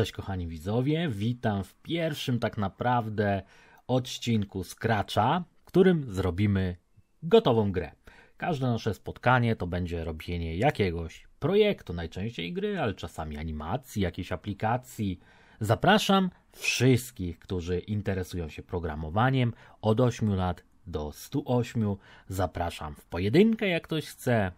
Cześć kochani widzowie, witam w pierwszym tak naprawdę odcinku Scratcha, w którym zrobimy gotową grę. Każde nasze spotkanie to będzie robienie jakiegoś projektu, najczęściej gry, ale czasami animacji, jakiejś aplikacji. Zapraszam wszystkich, którzy interesują się programowaniem od 8 lat do 108. Zapraszam w pojedynkę, jak ktoś chce,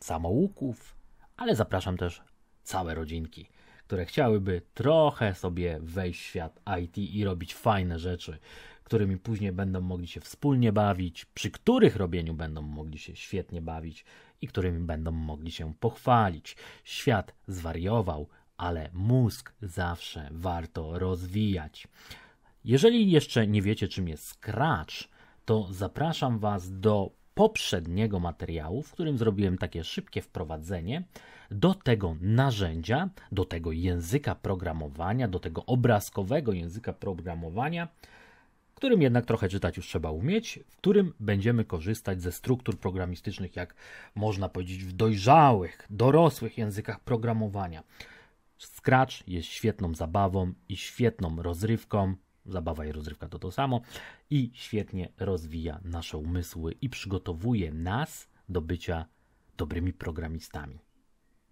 samouków, ale zapraszam też całe rodzinki które chciałyby trochę sobie wejść w świat IT i robić fajne rzeczy, którymi później będą mogli się wspólnie bawić, przy których robieniu będą mogli się świetnie bawić i którymi będą mogli się pochwalić. Świat zwariował, ale mózg zawsze warto rozwijać. Jeżeli jeszcze nie wiecie, czym jest Scratch, to zapraszam Was do poprzedniego materiału, w którym zrobiłem takie szybkie wprowadzenie do tego narzędzia, do tego języka programowania, do tego obrazkowego języka programowania, którym jednak trochę czytać już trzeba umieć, w którym będziemy korzystać ze struktur programistycznych, jak można powiedzieć, w dojrzałych, dorosłych językach programowania. Scratch jest świetną zabawą i świetną rozrywką, zabawa i rozrywka to to samo i świetnie rozwija nasze umysły i przygotowuje nas do bycia dobrymi programistami.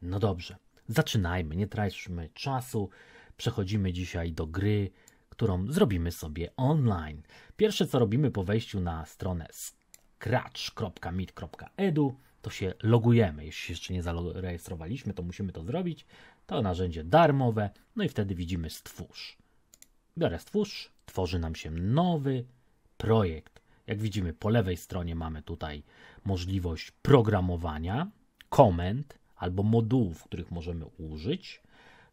No dobrze, zaczynajmy, nie traćmy czasu. Przechodzimy dzisiaj do gry, którą zrobimy sobie online. Pierwsze co robimy po wejściu na stronę scratch.mit.edu to się logujemy. Jeśli jeszcze nie zarejestrowaliśmy, to musimy to zrobić. To narzędzie darmowe, no i wtedy widzimy stwórz biorę stwórz, tworzy nam się nowy projekt. Jak widzimy po lewej stronie mamy tutaj możliwość programowania, komend albo modułów, których możemy użyć.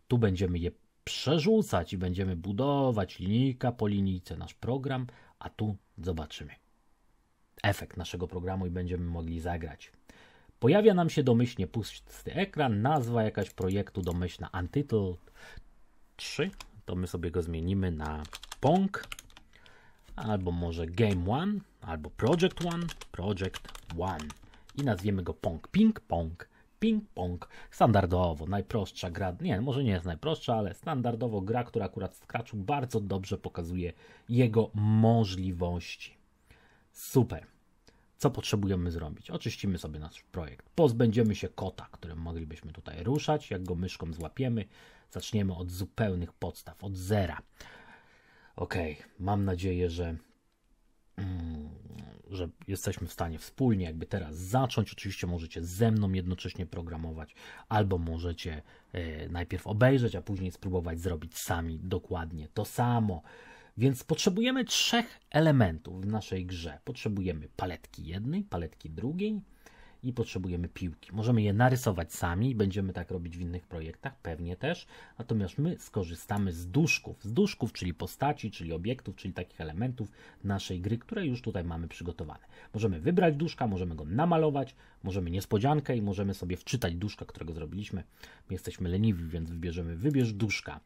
Tu będziemy je przerzucać i będziemy budować linijka po linijce nasz program, a tu zobaczymy efekt naszego programu i będziemy mogli zagrać. Pojawia nam się domyślnie pusty ekran, nazwa jakaś projektu domyślna Untitled 3 to my sobie go zmienimy na Pong, albo może Game One, albo Project One, Project One. I nazwiemy go Pong Ping Pong ping-pong. Standardowo, najprostsza gra, nie, może nie jest najprostsza, ale standardowo gra, która akurat w Scratchu bardzo dobrze pokazuje jego możliwości. Super. Co potrzebujemy zrobić? Oczyścimy sobie nasz projekt. Pozbędziemy się kota, którym moglibyśmy tutaj ruszać. Jak go myszką złapiemy, Zaczniemy od zupełnych podstaw, od zera. Ok, mam nadzieję, że, mm, że jesteśmy w stanie wspólnie, jakby teraz zacząć. Oczywiście możecie ze mną jednocześnie programować, albo możecie y, najpierw obejrzeć, a później spróbować zrobić sami dokładnie to samo. Więc potrzebujemy trzech elementów w naszej grze. Potrzebujemy paletki jednej, paletki drugiej i potrzebujemy piłki. Możemy je narysować sami i będziemy tak robić w innych projektach, pewnie też. Natomiast my skorzystamy z duszków, z duszków, czyli postaci, czyli obiektów, czyli takich elementów naszej gry, które już tutaj mamy przygotowane. Możemy wybrać duszka, możemy go namalować, możemy niespodziankę i możemy sobie wczytać duszka, którego zrobiliśmy. My jesteśmy leniwi, więc wybierzemy wybierz duszka.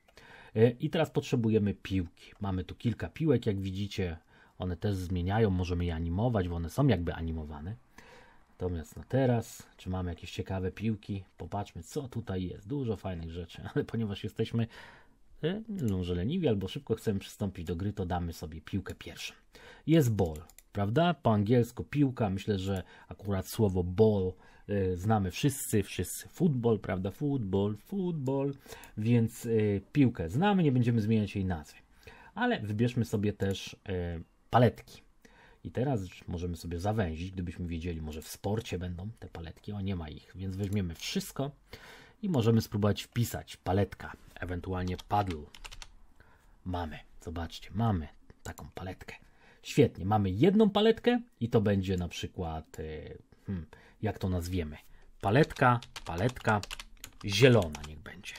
Y, I teraz potrzebujemy piłki. Mamy tu kilka piłek, jak widzicie. One też zmieniają, możemy je animować, bo one są jakby animowane. Natomiast no teraz, czy mamy jakieś ciekawe piłki? Popatrzmy, co tutaj jest. Dużo fajnych rzeczy, ale ponieważ jesteśmy może e, no, leniwi albo szybko chcemy przystąpić do gry, to damy sobie piłkę pierwszą. Jest ball, prawda? Po angielsku piłka, myślę, że akurat słowo ball y, znamy wszyscy, wszyscy Football, prawda? Football, football. więc y, piłkę znamy, nie będziemy zmieniać jej nazwy. Ale wybierzmy sobie też y, paletki. I teraz możemy sobie zawęzić, gdybyśmy wiedzieli, może w sporcie będą te paletki, o nie ma ich, więc weźmiemy wszystko i możemy spróbować wpisać paletka, ewentualnie paddle. Mamy, zobaczcie, mamy taką paletkę. Świetnie, mamy jedną paletkę i to będzie na przykład, y, hmm, jak to nazwiemy, paletka, paletka zielona niech będzie.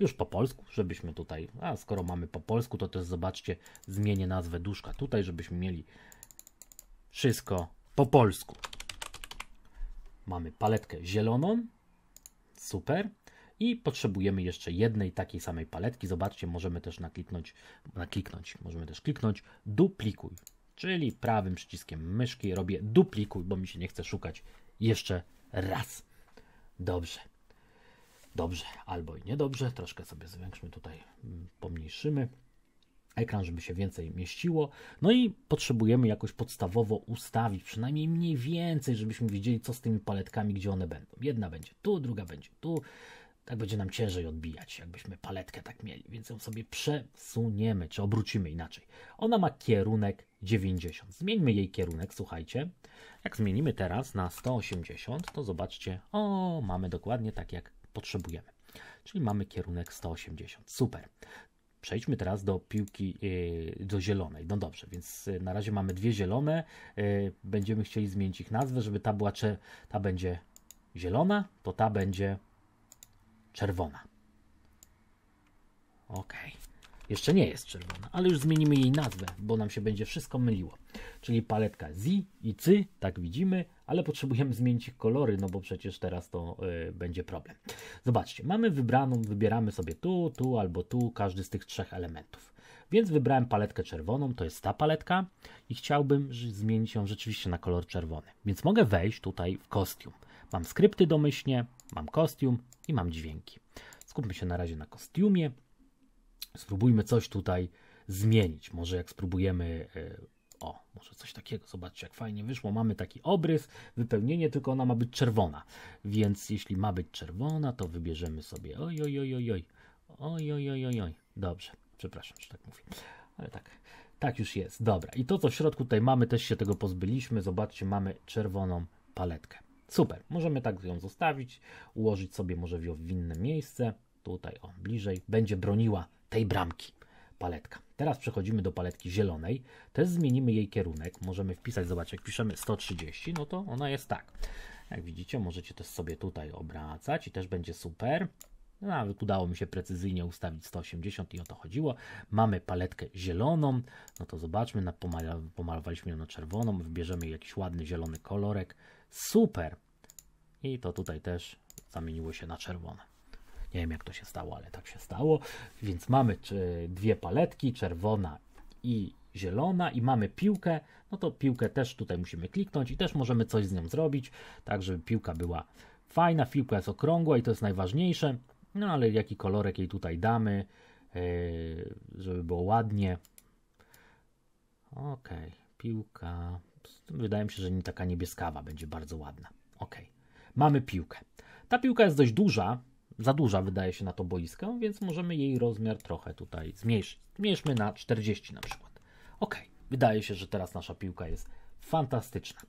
Już po polsku, żebyśmy tutaj, a skoro mamy po polsku, to też zobaczcie, zmienię nazwę duszka tutaj, żebyśmy mieli wszystko po polsku. Mamy paletkę zieloną. Super. I potrzebujemy jeszcze jednej takiej samej paletki. Zobaczcie, możemy też nakliknąć, nakliknąć, możemy też kliknąć duplikuj. Czyli prawym przyciskiem myszki robię duplikuj, bo mi się nie chce szukać jeszcze raz. Dobrze. Dobrze, albo i niedobrze. Troszkę sobie zwiększmy tutaj, mm, pomniejszymy ekran, żeby się więcej mieściło. No i potrzebujemy jakoś podstawowo ustawić, przynajmniej mniej więcej, żebyśmy wiedzieli, co z tymi paletkami, gdzie one będą. Jedna będzie tu, druga będzie tu. Tak będzie nam ciężej odbijać, jakbyśmy paletkę tak mieli, więc ją sobie przesuniemy, czy obrócimy inaczej. Ona ma kierunek 90. Zmieńmy jej kierunek, słuchajcie. Jak zmienimy teraz na 180, to zobaczcie, o, mamy dokładnie tak, jak potrzebujemy. Czyli mamy kierunek 180. Super. Przejdźmy teraz do piłki, e, do zielonej. No dobrze, więc e, na razie mamy dwie zielone. E, będziemy chcieli zmienić ich nazwę, żeby ta była, ta będzie zielona, to ta będzie czerwona. Okej. Okay. Jeszcze nie jest czerwona, ale już zmienimy jej nazwę, bo nam się będzie wszystko myliło. Czyli paletka z i CY, tak widzimy, ale potrzebujemy zmienić ich kolory, no bo przecież teraz to y, będzie problem. Zobaczcie, mamy wybraną, wybieramy sobie tu, tu albo tu, każdy z tych trzech elementów. Więc wybrałem paletkę czerwoną, to jest ta paletka i chciałbym zmienić ją rzeczywiście na kolor czerwony. Więc mogę wejść tutaj w kostium. Mam skrypty domyślnie, mam kostium i mam dźwięki. Skupmy się na razie na kostiumie. Spróbujmy coś tutaj zmienić. Może jak spróbujemy. E, o, może coś takiego, zobaczcie, jak fajnie wyszło. Mamy taki obrys, wypełnienie, tylko ona ma być czerwona. Więc jeśli ma być czerwona, to wybierzemy sobie. Oj, oj, oj, oj, oj. Oj, oj, oj, oj, oj. Dobrze, przepraszam, że tak mówię. Ale tak, tak już jest. Dobra, i to co w środku tutaj mamy, też się tego pozbyliśmy. Zobaczcie, mamy czerwoną paletkę. Super, możemy tak ją zostawić, ułożyć sobie może w inne miejsce. Tutaj, o, bliżej, będzie broniła tej bramki. Paletka. Teraz przechodzimy do paletki zielonej. Też zmienimy jej kierunek. Możemy wpisać, zobacz, jak piszemy 130, no to ona jest tak. Jak widzicie, możecie też sobie tutaj obracać i też będzie super. Nawet no, udało mi się precyzyjnie ustawić 180 i o to chodziło. Mamy paletkę zieloną, no to zobaczmy, pomalowaliśmy ją na czerwoną, wybierzemy jakiś ładny zielony kolorek. Super! I to tutaj też zamieniło się na czerwone. Nie wiem, jak to się stało, ale tak się stało. Więc mamy e, dwie paletki, czerwona i zielona i mamy piłkę, no to piłkę też tutaj musimy kliknąć i też możemy coś z nią zrobić, tak żeby piłka była fajna, piłka jest okrągła i to jest najważniejsze, no ale jaki kolorek jej tutaj damy, e, żeby było ładnie. Ok, piłka, wydaje mi się, że nie taka niebieskawa będzie bardzo ładna. Ok, mamy piłkę. Ta piłka jest dość duża, za duża wydaje się na to boiskę, więc możemy jej rozmiar trochę tutaj zmniejszyć. Zmniejszmy na 40 na przykład. Ok, wydaje się, że teraz nasza piłka jest fantastyczna.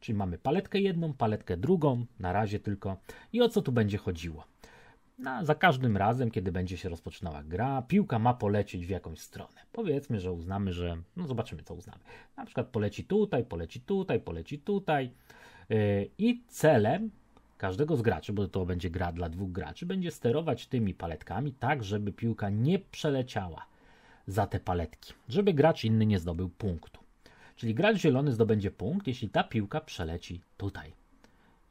Czyli mamy paletkę jedną, paletkę drugą, na razie tylko. I o co tu będzie chodziło? No, za każdym razem, kiedy będzie się rozpoczynała gra, piłka ma polecieć w jakąś stronę. Powiedzmy, że uznamy, że. No, zobaczymy, co uznamy. Na przykład poleci tutaj, poleci tutaj, poleci tutaj. Yy, I celem każdego z graczy, bo to będzie gra dla dwóch graczy, będzie sterować tymi paletkami tak, żeby piłka nie przeleciała za te paletki, żeby gracz inny nie zdobył punktu. Czyli gracz zielony zdobędzie punkt, jeśli ta piłka przeleci tutaj.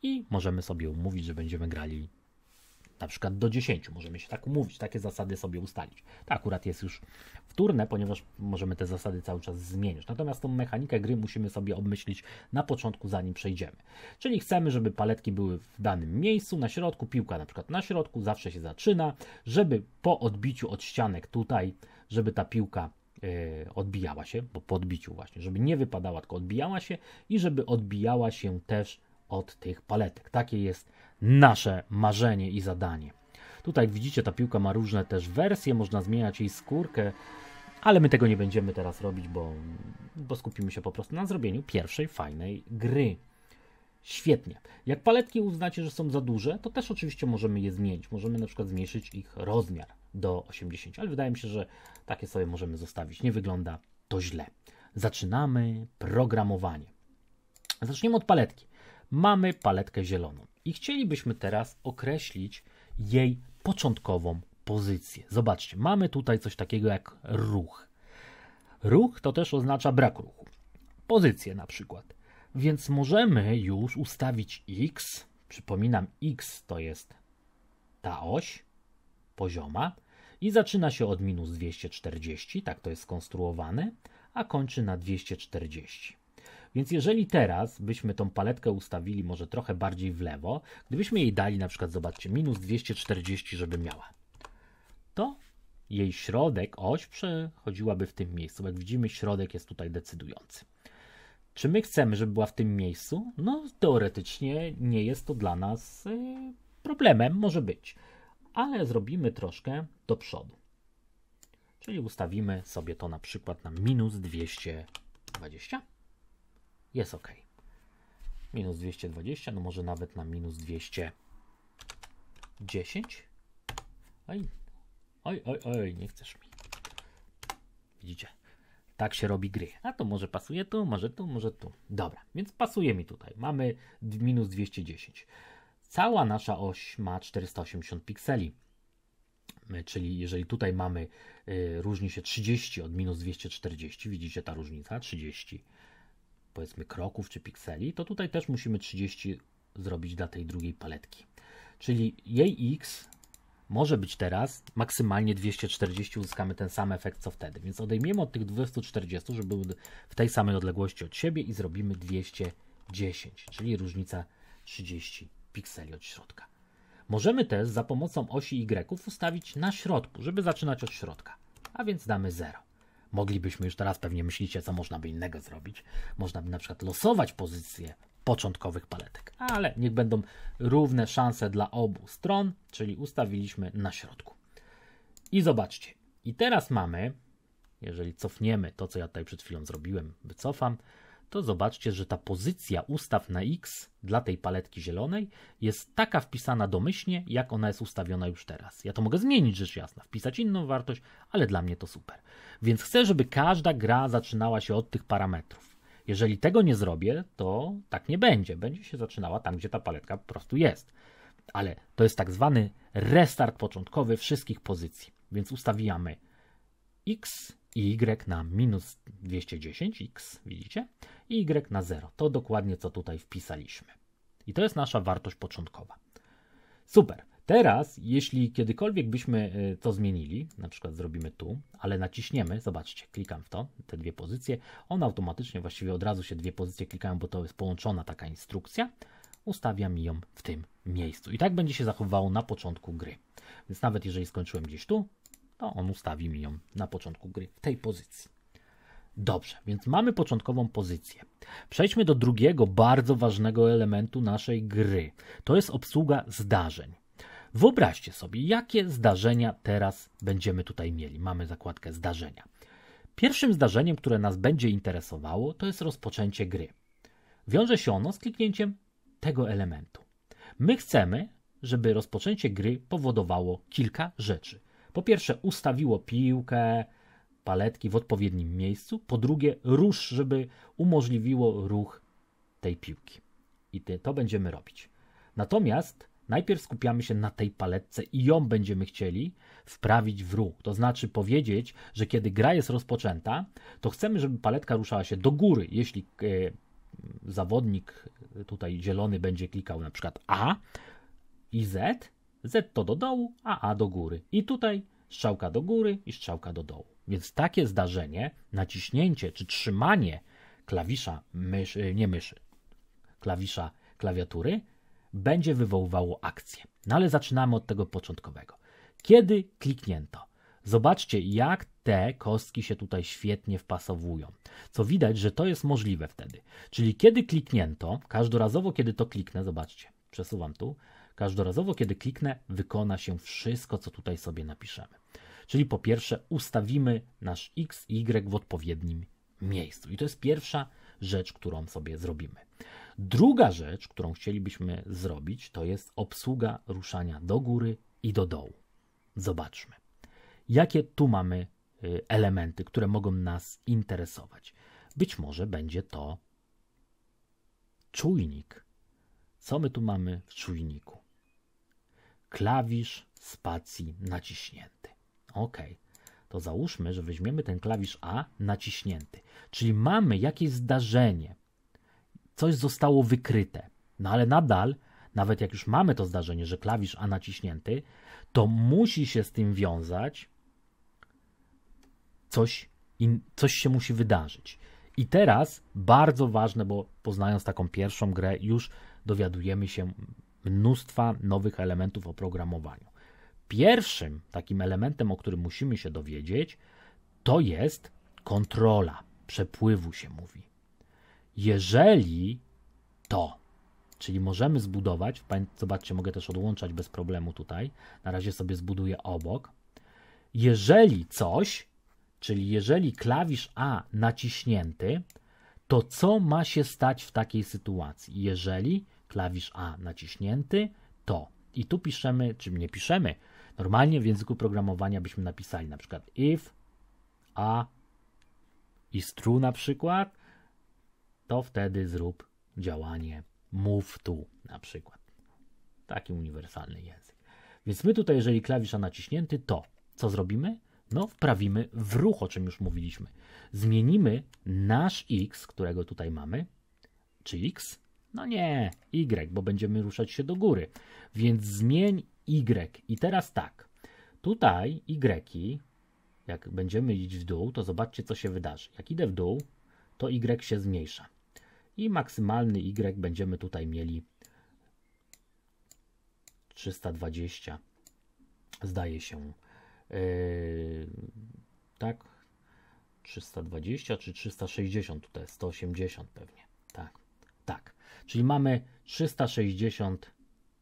I możemy sobie umówić, że będziemy grali na przykład do 10. Możemy się tak umówić, takie zasady sobie ustalić. To akurat jest już wtórne, ponieważ możemy te zasady cały czas zmienić. Natomiast tą mechanikę gry musimy sobie obmyślić na początku, zanim przejdziemy. Czyli chcemy, żeby paletki były w danym miejscu, na środku, piłka na przykład na środku, zawsze się zaczyna, żeby po odbiciu od ścianek tutaj, żeby ta piłka e, odbijała się, bo po odbiciu właśnie, żeby nie wypadała, tylko odbijała się i żeby odbijała się też od tych paletek. Takie jest nasze marzenie i zadanie. Tutaj jak widzicie, ta piłka ma różne też wersje, można zmieniać jej skórkę, ale my tego nie będziemy teraz robić, bo, bo skupimy się po prostu na zrobieniu pierwszej fajnej gry. Świetnie. Jak paletki uznacie, że są za duże, to też oczywiście możemy je zmienić. Możemy na przykład zmniejszyć ich rozmiar do 80, ale wydaje mi się, że takie sobie możemy zostawić. Nie wygląda to źle. Zaczynamy programowanie. Zaczniemy od paletki. Mamy paletkę zieloną i chcielibyśmy teraz określić jej początkową pozycję. Zobaczcie, mamy tutaj coś takiego jak ruch. Ruch to też oznacza brak ruchu. Pozycję na przykład. Więc możemy już ustawić x. Przypominam, x to jest ta oś pozioma i zaczyna się od minus 240, tak to jest skonstruowane, a kończy na 240. Więc jeżeli teraz byśmy tą paletkę ustawili może trochę bardziej w lewo, gdybyśmy jej dali na przykład, zobaczcie, minus 240, żeby miała, to jej środek, oś przechodziłaby w tym miejscu. Jak widzimy, środek jest tutaj decydujący. Czy my chcemy, żeby była w tym miejscu? No, teoretycznie nie jest to dla nas y, problemem, może być, ale zrobimy troszkę do przodu. Czyli ustawimy sobie to na przykład na minus 220 jest ok. Minus 220, no może nawet na minus 210. Oj, oj, oj, oj, nie chcesz mi. Widzicie? Tak się robi gry. A to może pasuje tu, może tu, może tu. Dobra, więc pasuje mi tutaj. Mamy minus 210. Cała nasza oś ma 480 pikseli. Czyli jeżeli tutaj mamy, y, różni się 30 od minus 240, widzicie ta różnica? 30 powiedzmy kroków czy pikseli, to tutaj też musimy 30 zrobić dla tej drugiej paletki. Czyli jej x może być teraz maksymalnie 240, uzyskamy ten sam efekt co wtedy. Więc odejmiemy od tych 240, żeby były w tej samej odległości od siebie i zrobimy 210, czyli różnica 30 pikseli od środka. Możemy też za pomocą osi y ustawić na środku, żeby zaczynać od środka, a więc damy 0 moglibyśmy już teraz pewnie myślicie, co można by innego zrobić. Można by na przykład losować pozycje początkowych paletek, ale niech będą równe szanse dla obu stron, czyli ustawiliśmy na środku. I zobaczcie, i teraz mamy, jeżeli cofniemy to, co ja tutaj przed chwilą zrobiłem, wycofam, to zobaczcie, że ta pozycja ustaw na X dla tej paletki zielonej jest taka wpisana domyślnie, jak ona jest ustawiona już teraz. Ja to mogę zmienić rzecz jasna, wpisać inną wartość, ale dla mnie to super. Więc chcę, żeby każda gra zaczynała się od tych parametrów. Jeżeli tego nie zrobię, to tak nie będzie. Będzie się zaczynała tam, gdzie ta paletka po prostu jest. Ale to jest tak zwany restart początkowy wszystkich pozycji. Więc ustawiamy x y na minus 210x, widzicie? I y na 0. To dokładnie co tutaj wpisaliśmy. I to jest nasza wartość początkowa. Super. Teraz, jeśli kiedykolwiek byśmy y, to zmienili, na przykład zrobimy tu, ale naciśniemy, zobaczcie, klikam w to, te dwie pozycje, ona automatycznie, właściwie od razu się dwie pozycje klikają, bo to jest połączona taka instrukcja, ustawiam ją w tym miejscu. I tak będzie się zachowywało na początku gry. Więc nawet jeżeli skończyłem gdzieś tu, to no, on ustawi mi ją na początku gry w tej pozycji. Dobrze, więc mamy początkową pozycję. Przejdźmy do drugiego bardzo ważnego elementu naszej gry. To jest obsługa zdarzeń. Wyobraźcie sobie, jakie zdarzenia teraz będziemy tutaj mieli. Mamy zakładkę zdarzenia. Pierwszym zdarzeniem, które nas będzie interesowało, to jest rozpoczęcie gry. Wiąże się ono z kliknięciem tego elementu. My chcemy, żeby rozpoczęcie gry powodowało kilka rzeczy. Po pierwsze, ustawiło piłkę, paletki w odpowiednim miejscu. Po drugie, rusz, żeby umożliwiło ruch tej piłki. I to będziemy robić. Natomiast najpierw skupiamy się na tej paletce i ją będziemy chcieli wprawić w ruch. To znaczy powiedzieć, że kiedy gra jest rozpoczęta, to chcemy, żeby paletka ruszała się do góry. Jeśli e, zawodnik tutaj zielony będzie klikał na przykład A i Z, z to do dołu, a A do góry. I tutaj strzałka do góry i strzałka do dołu. Więc takie zdarzenie, naciśnięcie czy trzymanie klawisza myszy, nie myszy, klawisza klawiatury będzie wywoływało akcję. No ale zaczynamy od tego początkowego. Kiedy kliknięto? Zobaczcie, jak te kostki się tutaj świetnie wpasowują. Co widać, że to jest możliwe wtedy. Czyli kiedy kliknięto, każdorazowo kiedy to kliknę, zobaczcie, przesuwam tu, Każdorazowo, kiedy kliknę, wykona się wszystko, co tutaj sobie napiszemy. Czyli po pierwsze ustawimy nasz x, y w odpowiednim miejscu. I to jest pierwsza rzecz, którą sobie zrobimy. Druga rzecz, którą chcielibyśmy zrobić, to jest obsługa ruszania do góry i do dołu. Zobaczmy, jakie tu mamy y, elementy, które mogą nas interesować. Być może będzie to czujnik. Co my tu mamy w czujniku? klawisz spacji naciśnięty. OK. To załóżmy, że weźmiemy ten klawisz A naciśnięty. Czyli mamy jakieś zdarzenie. Coś zostało wykryte. No ale nadal, nawet jak już mamy to zdarzenie, że klawisz A naciśnięty, to musi się z tym wiązać coś, in, coś się musi wydarzyć. I teraz bardzo ważne, bo poznając taką pierwszą grę, już dowiadujemy się mnóstwa nowych elementów oprogramowania. Pierwszym takim elementem, o którym musimy się dowiedzieć, to jest kontrola przepływu się mówi. Jeżeli to, czyli możemy zbudować, zobaczcie, mogę też odłączać bez problemu tutaj, na razie sobie zbuduję obok. Jeżeli coś, czyli jeżeli klawisz A naciśnięty, to co ma się stać w takiej sytuacji? Jeżeli klawisz A naciśnięty, to. I tu piszemy, czy nie piszemy. Normalnie w języku programowania byśmy napisali na przykład if a is true na przykład, to wtedy zrób działanie move to na przykład. Taki uniwersalny język. Więc my tutaj, jeżeli klawisz A naciśnięty, to co zrobimy? No, wprawimy w ruch, o czym już mówiliśmy. Zmienimy nasz x, którego tutaj mamy, czy x, no nie, Y, bo będziemy ruszać się do góry. Więc zmień Y. I teraz tak. Tutaj Y, jak będziemy iść w dół, to zobaczcie, co się wydarzy. Jak idę w dół, to Y się zmniejsza. I maksymalny Y będziemy tutaj mieli 320, zdaje się. Yy, tak? 320 czy 360, tutaj 180 pewnie. Tak, tak. Czyli mamy 360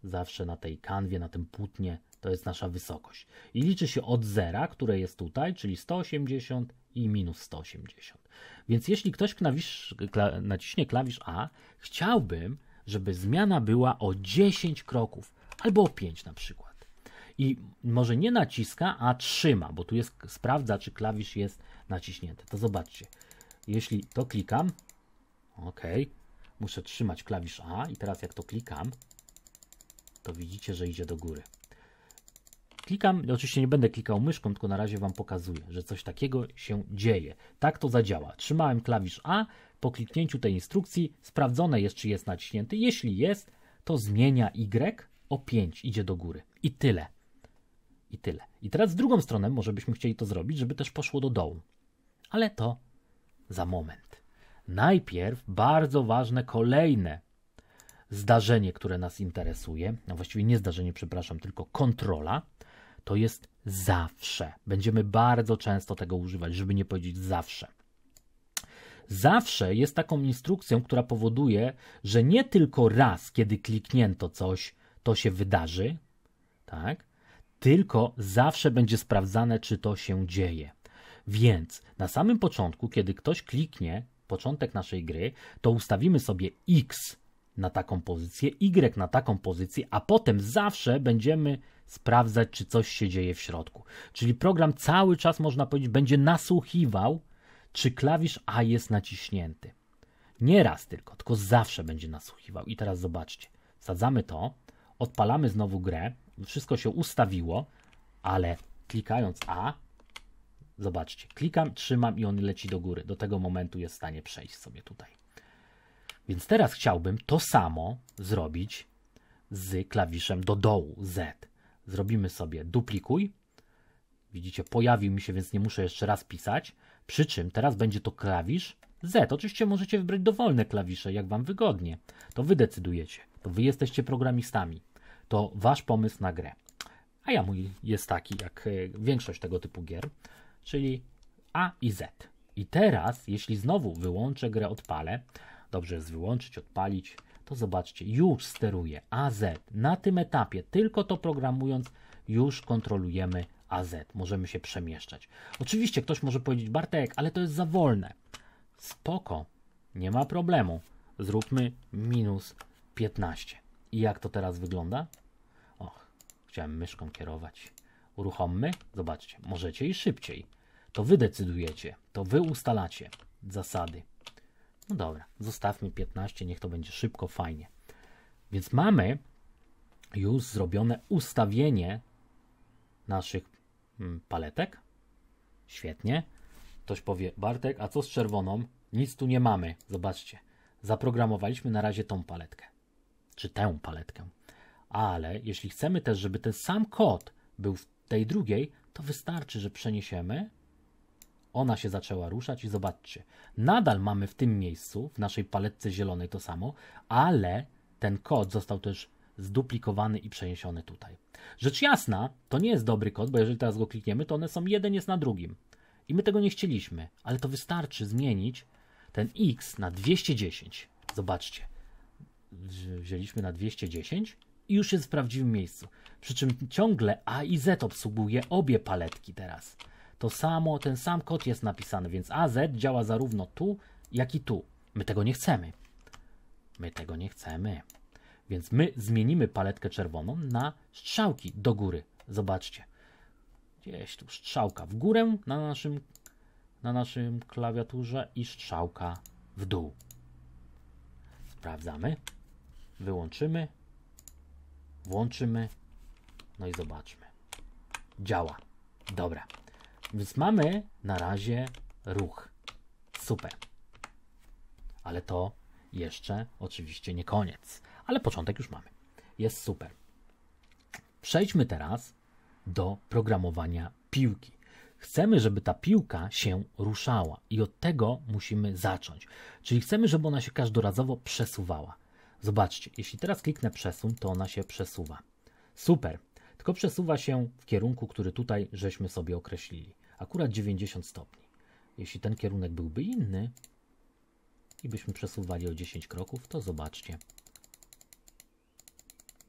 zawsze na tej kanwie, na tym płótnie, to jest nasza wysokość. I liczy się od zera, które jest tutaj, czyli 180 i minus 180. Więc jeśli ktoś klawisz, kla, naciśnie klawisz A, chciałbym, żeby zmiana była o 10 kroków albo o 5 na przykład. I może nie naciska, a trzyma, bo tu jest sprawdza, czy klawisz jest naciśnięty. To zobaczcie. Jeśli to klikam, OK, muszę trzymać klawisz A i teraz jak to klikam, to widzicie, że idzie do góry. Klikam, oczywiście nie będę klikał myszką, tylko na razie Wam pokazuję, że coś takiego się dzieje. Tak to zadziała. Trzymałem klawisz A, po kliknięciu tej instrukcji sprawdzone jest, czy jest naciśnięty. Jeśli jest, to zmienia Y o 5, idzie do góry. I tyle. I tyle. I teraz z drugą stroną może byśmy chcieli to zrobić, żeby też poszło do dołu. Ale to za moment. Najpierw bardzo ważne kolejne zdarzenie, które nas interesuje, no właściwie nie zdarzenie, przepraszam, tylko kontrola, to jest zawsze. Będziemy bardzo często tego używać, żeby nie powiedzieć zawsze. Zawsze jest taką instrukcją, która powoduje, że nie tylko raz, kiedy kliknięto coś, to się wydarzy, tak? Tylko zawsze będzie sprawdzane, czy to się dzieje. Więc na samym początku, kiedy ktoś kliknie początek naszej gry, to ustawimy sobie X na taką pozycję, Y na taką pozycję, a potem zawsze będziemy sprawdzać, czy coś się dzieje w środku. Czyli program cały czas, można powiedzieć, będzie nasłuchiwał, czy klawisz A jest naciśnięty. Nie raz tylko, tylko zawsze będzie nasłuchiwał. I teraz zobaczcie, wsadzamy to, odpalamy znowu grę, wszystko się ustawiło, ale klikając A, Zobaczcie, klikam, trzymam i on leci do góry. Do tego momentu jest w stanie przejść sobie tutaj. Więc teraz chciałbym to samo zrobić z klawiszem do dołu Z. Zrobimy sobie duplikuj. Widzicie, pojawił mi się, więc nie muszę jeszcze raz pisać. Przy czym teraz będzie to klawisz Z. Oczywiście możecie wybrać dowolne klawisze, jak Wam wygodnie. To Wy decydujecie. To Wy jesteście programistami. To Wasz pomysł na grę. A ja mój jest taki, jak e, większość tego typu gier czyli A i Z. I teraz, jeśli znowu wyłączę grę, odpalę, dobrze jest wyłączyć, odpalić, to zobaczcie, już steruje AZ. Na tym etapie, tylko to programując, już kontrolujemy AZ. Możemy się przemieszczać. Oczywiście ktoś może powiedzieć, Bartek, ale to jest za wolne. Spoko, nie ma problemu. Zróbmy minus 15. I jak to teraz wygląda? Och, chciałem myszką kierować. Uruchommy. Zobaczcie, możecie i szybciej. To wy decydujecie, to wy ustalacie zasady. No dobra, zostawmy 15, niech to będzie szybko, fajnie. Więc mamy już zrobione ustawienie naszych mm, paletek. Świetnie. Ktoś powie, Bartek, a co z czerwoną? Nic tu nie mamy. Zobaczcie, zaprogramowaliśmy na razie tą paletkę, czy tę paletkę. Ale jeśli chcemy też, żeby ten sam kod był w tej drugiej, to wystarczy, że przeniesiemy. Ona się zaczęła ruszać i zobaczcie, nadal mamy w tym miejscu, w naszej paletce zielonej to samo, ale ten kod został też zduplikowany i przeniesiony tutaj. Rzecz jasna, to nie jest dobry kod, bo jeżeli teraz go klikniemy, to one są jeden jest na drugim. I my tego nie chcieliśmy, ale to wystarczy zmienić ten x na 210. Zobaczcie, wzięliśmy na 210 już jest w prawdziwym miejscu. Przy czym ciągle A i Z obsługuje obie paletki teraz. To samo, ten sam kod jest napisany, więc AZ działa zarówno tu, jak i tu. My tego nie chcemy. My tego nie chcemy. Więc my zmienimy paletkę czerwoną na strzałki do góry. Zobaczcie. Gdzieś tu strzałka w górę na naszym, na naszym klawiaturze i strzałka w dół. Sprawdzamy. Wyłączymy. Włączymy. No i zobaczmy. Działa. Dobra. Więc mamy na razie ruch. Super. Ale to jeszcze oczywiście nie koniec. Ale początek już mamy. Jest super. Przejdźmy teraz do programowania piłki. Chcemy, żeby ta piłka się ruszała i od tego musimy zacząć. Czyli chcemy, żeby ona się każdorazowo przesuwała. Zobaczcie, jeśli teraz kliknę przesuń, to ona się przesuwa. Super, tylko przesuwa się w kierunku, który tutaj żeśmy sobie określili. Akurat 90 stopni. Jeśli ten kierunek byłby inny i byśmy przesuwali o 10 kroków, to zobaczcie.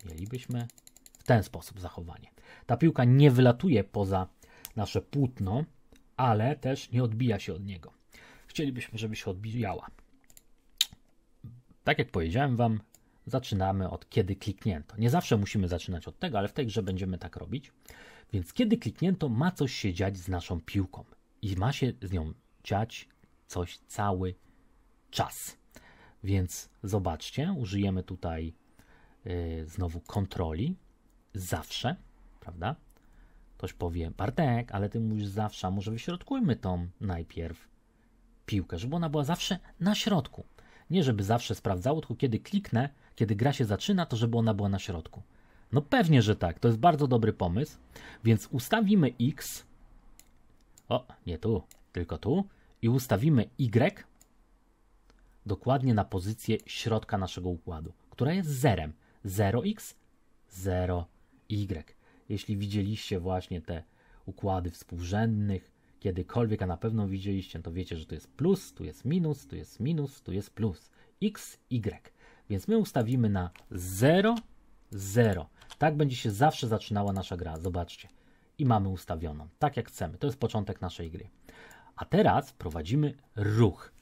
Mielibyśmy w ten sposób zachowanie. Ta piłka nie wylatuje poza nasze płótno, ale też nie odbija się od niego. Chcielibyśmy, żeby się odbijała. Tak jak powiedziałem Wam, zaczynamy od kiedy kliknięto. Nie zawsze musimy zaczynać od tego, ale w tej grze będziemy tak robić. Więc kiedy kliknięto, ma coś się dziać z naszą piłką i ma się z nią dziać coś cały czas. Więc zobaczcie, użyjemy tutaj yy, znowu kontroli. Zawsze, prawda? Ktoś powie, Bartek, ale ty mówisz zawsze, może wyśrodkujmy tą najpierw piłkę, żeby ona była zawsze na środku. Nie żeby zawsze sprawdzało, tylko kiedy kliknę, kiedy gra się zaczyna, to żeby ona była na środku. No pewnie, że tak. To jest bardzo dobry pomysł. Więc ustawimy X. O, nie tu, tylko tu. I ustawimy Y dokładnie na pozycję środka naszego układu, która jest zerem. 0x, 0y. Jeśli widzieliście właśnie te układy współrzędnych, kiedykolwiek, a na pewno widzieliście, to wiecie, że tu jest plus, tu jest minus, tu jest minus, tu jest plus. X, Y. Więc my ustawimy na 0, 0. Tak będzie się zawsze zaczynała nasza gra. Zobaczcie. I mamy ustawioną. Tak jak chcemy. To jest początek naszej gry. A teraz prowadzimy ruch.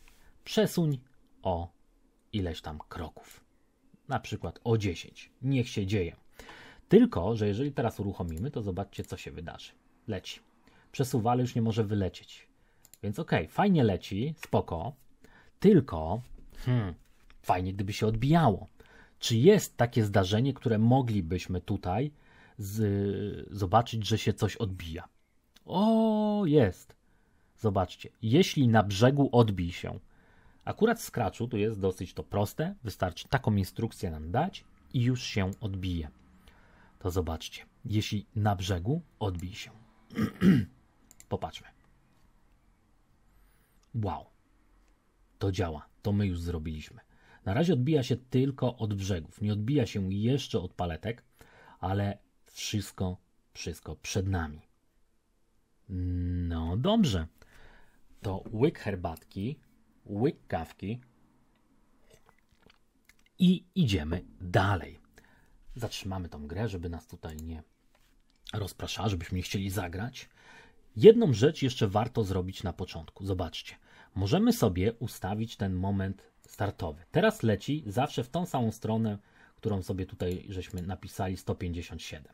Przesuń o ileś tam kroków. Na przykład o 10. Niech się dzieje. Tylko, że jeżeli teraz uruchomimy, to zobaczcie, co się wydarzy. Leci przesuwa, już nie może wylecieć. Więc okej, okay, fajnie leci, spoko, tylko hmm, fajnie gdyby się odbijało. Czy jest takie zdarzenie, które moglibyśmy tutaj z, zobaczyć, że się coś odbija? O, jest. Zobaczcie, jeśli na brzegu odbij się. Akurat w Scratchu tu jest dosyć to proste, wystarczy taką instrukcję nam dać i już się odbije. To zobaczcie, jeśli na brzegu odbij się. Popatrzmy. Wow. To działa. To my już zrobiliśmy. Na razie odbija się tylko od brzegów. Nie odbija się jeszcze od paletek, ale wszystko, wszystko przed nami. No dobrze. To łyk herbatki, łyk kawki i idziemy dalej. Zatrzymamy tą grę, żeby nas tutaj nie rozpraszała, żebyśmy nie chcieli zagrać. Jedną rzecz jeszcze warto zrobić na początku. Zobaczcie, możemy sobie ustawić ten moment startowy. Teraz leci zawsze w tą samą stronę, którą sobie tutaj żeśmy napisali 157.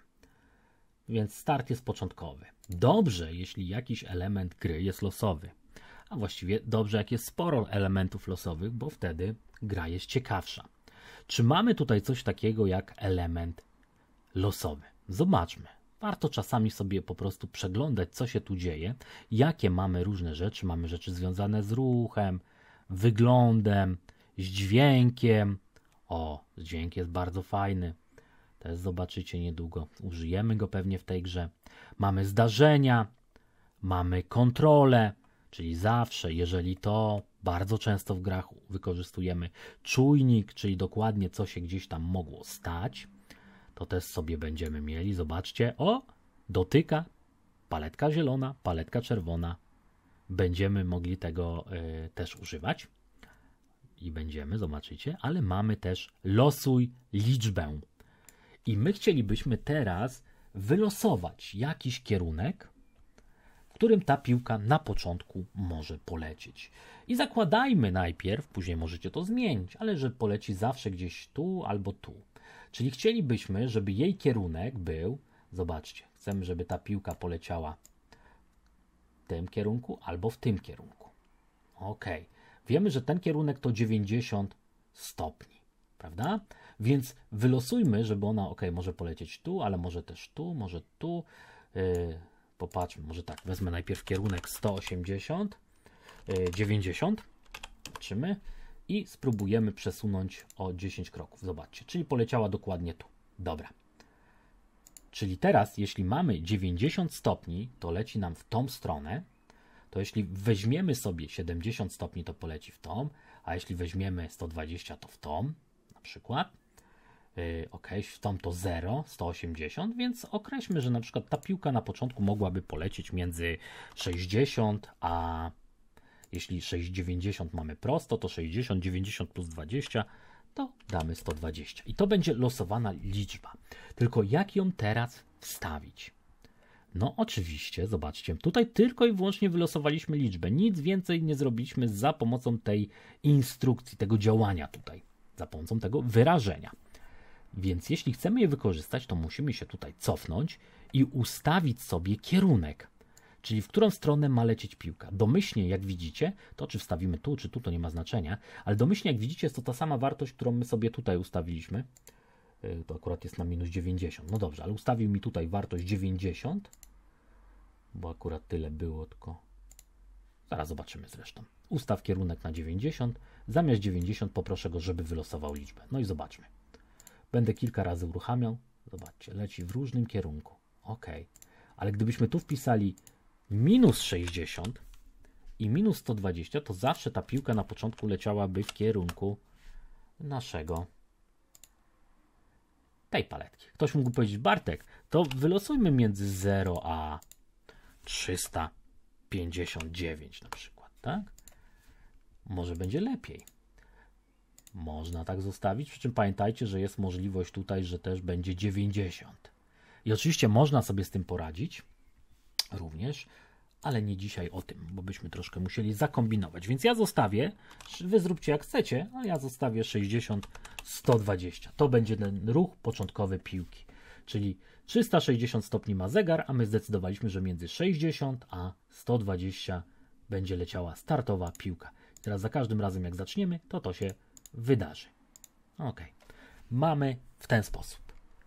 Więc start jest początkowy. Dobrze, jeśli jakiś element gry jest losowy. A właściwie dobrze, jak jest sporo elementów losowych, bo wtedy gra jest ciekawsza. Czy mamy tutaj coś takiego jak element losowy? Zobaczmy warto czasami sobie po prostu przeglądać, co się tu dzieje, jakie mamy różne rzeczy. Mamy rzeczy związane z ruchem, wyglądem, z dźwiękiem. O, dźwięk jest bardzo fajny. Też zobaczycie niedługo. Użyjemy go pewnie w tej grze. Mamy zdarzenia, mamy kontrolę, czyli zawsze, jeżeli to bardzo często w grach wykorzystujemy czujnik, czyli dokładnie co się gdzieś tam mogło stać to też sobie będziemy mieli. Zobaczcie, o, dotyka, paletka zielona, paletka czerwona. Będziemy mogli tego y, też używać i będziemy, zobaczycie, ale mamy też losuj liczbę. I my chcielibyśmy teraz wylosować jakiś kierunek, w którym ta piłka na początku może polecieć. I zakładajmy najpierw, później możecie to zmienić, ale że poleci zawsze gdzieś tu albo tu. Czyli chcielibyśmy, żeby jej kierunek był, zobaczcie, chcemy, żeby ta piłka poleciała w tym kierunku albo w tym kierunku. Ok, wiemy, że ten kierunek to 90 stopni, prawda? Więc wylosujmy, żeby ona, ok, może polecieć tu, ale może też tu, może tu. Yy, popatrzmy, może tak, wezmę najpierw kierunek 180, yy, 90, Zobaczymy i spróbujemy przesunąć o 10 kroków. Zobaczcie, czyli poleciała dokładnie tu. Dobra. Czyli teraz, jeśli mamy 90 stopni, to leci nam w tą stronę, to jeśli weźmiemy sobie 70 stopni, to poleci w tą, a jeśli weźmiemy 120, to w tą, na przykład. Y, ok, w tą to 0, 180, więc określmy, że na przykład ta piłka na początku mogłaby polecieć między 60 a jeśli 6,90 mamy prosto, to 60, 90 plus 20 to damy 120. I to będzie losowana liczba. Tylko jak ją teraz wstawić? No oczywiście, zobaczcie, tutaj tylko i wyłącznie wylosowaliśmy liczbę. Nic więcej nie zrobiliśmy za pomocą tej instrukcji, tego działania tutaj, za pomocą tego wyrażenia. Więc jeśli chcemy je wykorzystać, to musimy się tutaj cofnąć i ustawić sobie kierunek czyli w którą stronę ma lecieć piłka. Domyślnie, jak widzicie, to czy wstawimy tu, czy tu, to nie ma znaczenia, ale domyślnie, jak widzicie, jest to ta sama wartość, którą my sobie tutaj ustawiliśmy. E, to akurat jest na minus 90. No dobrze, ale ustawił mi tutaj wartość 90, bo akurat tyle było, tylko zaraz zobaczymy zresztą. Ustaw kierunek na 90, zamiast 90 poproszę go, żeby wylosował liczbę. No i zobaczmy. Będę kilka razy uruchamiał. Zobaczcie, leci w różnym kierunku. Ok, ale gdybyśmy tu wpisali minus 60 i minus 120, to zawsze ta piłka na początku leciałaby w kierunku naszego tej paletki. Ktoś mógł powiedzieć, Bartek, to wylosujmy między 0 a 359 na przykład, tak? Może będzie lepiej. Można tak zostawić, przy czym pamiętajcie, że jest możliwość tutaj, że też będzie 90. I oczywiście można sobie z tym poradzić, również, ale nie dzisiaj o tym, bo byśmy troszkę musieli zakombinować. Więc ja zostawię, wy zróbcie jak chcecie, ale ja zostawię 60, 120. To będzie ten ruch początkowy piłki, czyli 360 stopni ma zegar, a my zdecydowaliśmy, że między 60 a 120 będzie leciała startowa piłka. teraz za każdym razem jak zaczniemy, to to się wydarzy. Ok. Mamy w ten sposób.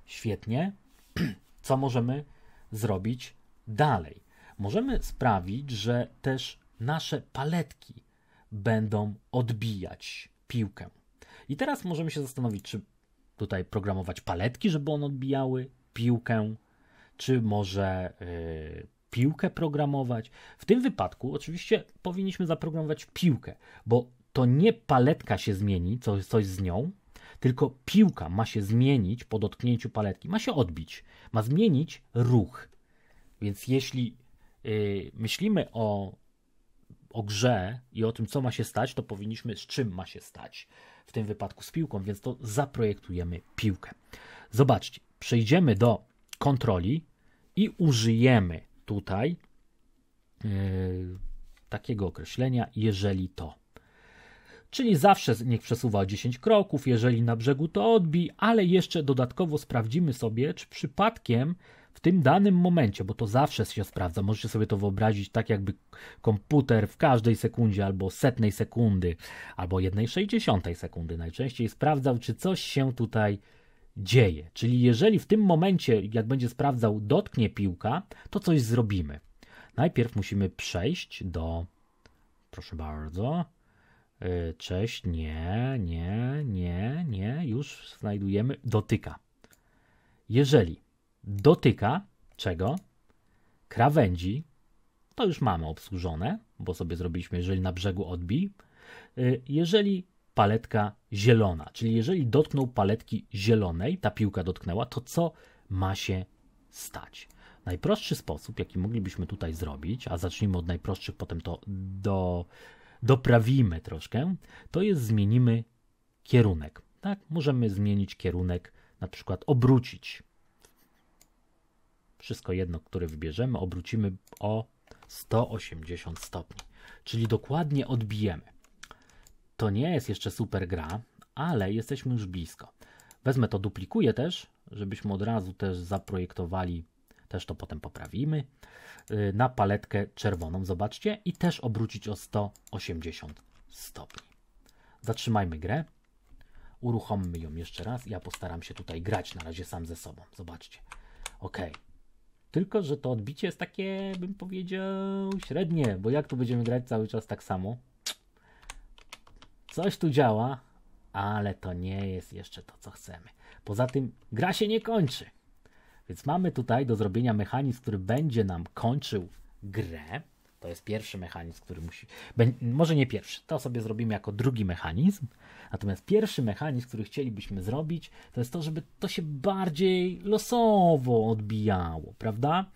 Świetnie. Co możemy zrobić Dalej, możemy sprawić, że też nasze paletki będą odbijać piłkę. I teraz możemy się zastanowić, czy tutaj programować paletki, żeby one odbijały piłkę, czy może yy, piłkę programować. W tym wypadku oczywiście powinniśmy zaprogramować piłkę, bo to nie paletka się zmieni, coś, coś z nią, tylko piłka ma się zmienić po dotknięciu paletki, ma się odbić, ma zmienić ruch. Więc jeśli yy, myślimy o, o grze i o tym, co ma się stać, to powinniśmy z czym ma się stać. W tym wypadku z piłką, więc to zaprojektujemy piłkę. Zobaczcie, przejdziemy do kontroli i użyjemy tutaj yy, takiego określenia, jeżeli to. Czyli zawsze niech przesuwa 10 kroków, jeżeli na brzegu to odbij, ale jeszcze dodatkowo sprawdzimy sobie, czy przypadkiem w tym danym momencie, bo to zawsze się sprawdza, możecie sobie to wyobrazić tak, jakby komputer w każdej sekundzie albo setnej sekundy, albo jednej sześćdziesiątej sekundy najczęściej sprawdzał, czy coś się tutaj dzieje. Czyli jeżeli w tym momencie, jak będzie sprawdzał, dotknie piłka, to coś zrobimy. Najpierw musimy przejść do. Proszę bardzo. Y, cześć, nie, nie, nie, nie, już znajdujemy. Dotyka. Jeżeli dotyka czego? Krawędzi. To już mamy obsłużone, bo sobie zrobiliśmy, jeżeli na brzegu odbij. Y, jeżeli paletka zielona, czyli jeżeli dotknął paletki zielonej, ta piłka dotknęła, to co ma się stać? Najprostszy sposób, jaki moglibyśmy tutaj zrobić, a zacznijmy od najprostszych, potem to do, doprawimy troszkę, to jest zmienimy kierunek. Tak? Możemy zmienić kierunek, na przykład obrócić wszystko jedno, które wybierzemy, obrócimy o 180 stopni. Czyli dokładnie odbijemy. To nie jest jeszcze super gra, ale jesteśmy już blisko. Wezmę to, duplikuję też, żebyśmy od razu też zaprojektowali, też to potem poprawimy, y, na paletkę czerwoną, zobaczcie, i też obrócić o 180 stopni. Zatrzymajmy grę, uruchommy ją jeszcze raz, ja postaram się tutaj grać na razie sam ze sobą, zobaczcie. ok tylko, że to odbicie jest takie, bym powiedział, średnie, bo jak tu będziemy grać cały czas tak samo? Coś tu działa, ale to nie jest jeszcze to, co chcemy. Poza tym gra się nie kończy. Więc mamy tutaj do zrobienia mechanizm, który będzie nam kończył grę. To jest pierwszy mechanizm, który musi. może nie pierwszy, to sobie zrobimy jako drugi mechanizm. Natomiast pierwszy mechanizm, który chcielibyśmy zrobić, to jest to, żeby to się bardziej losowo odbijało, prawda?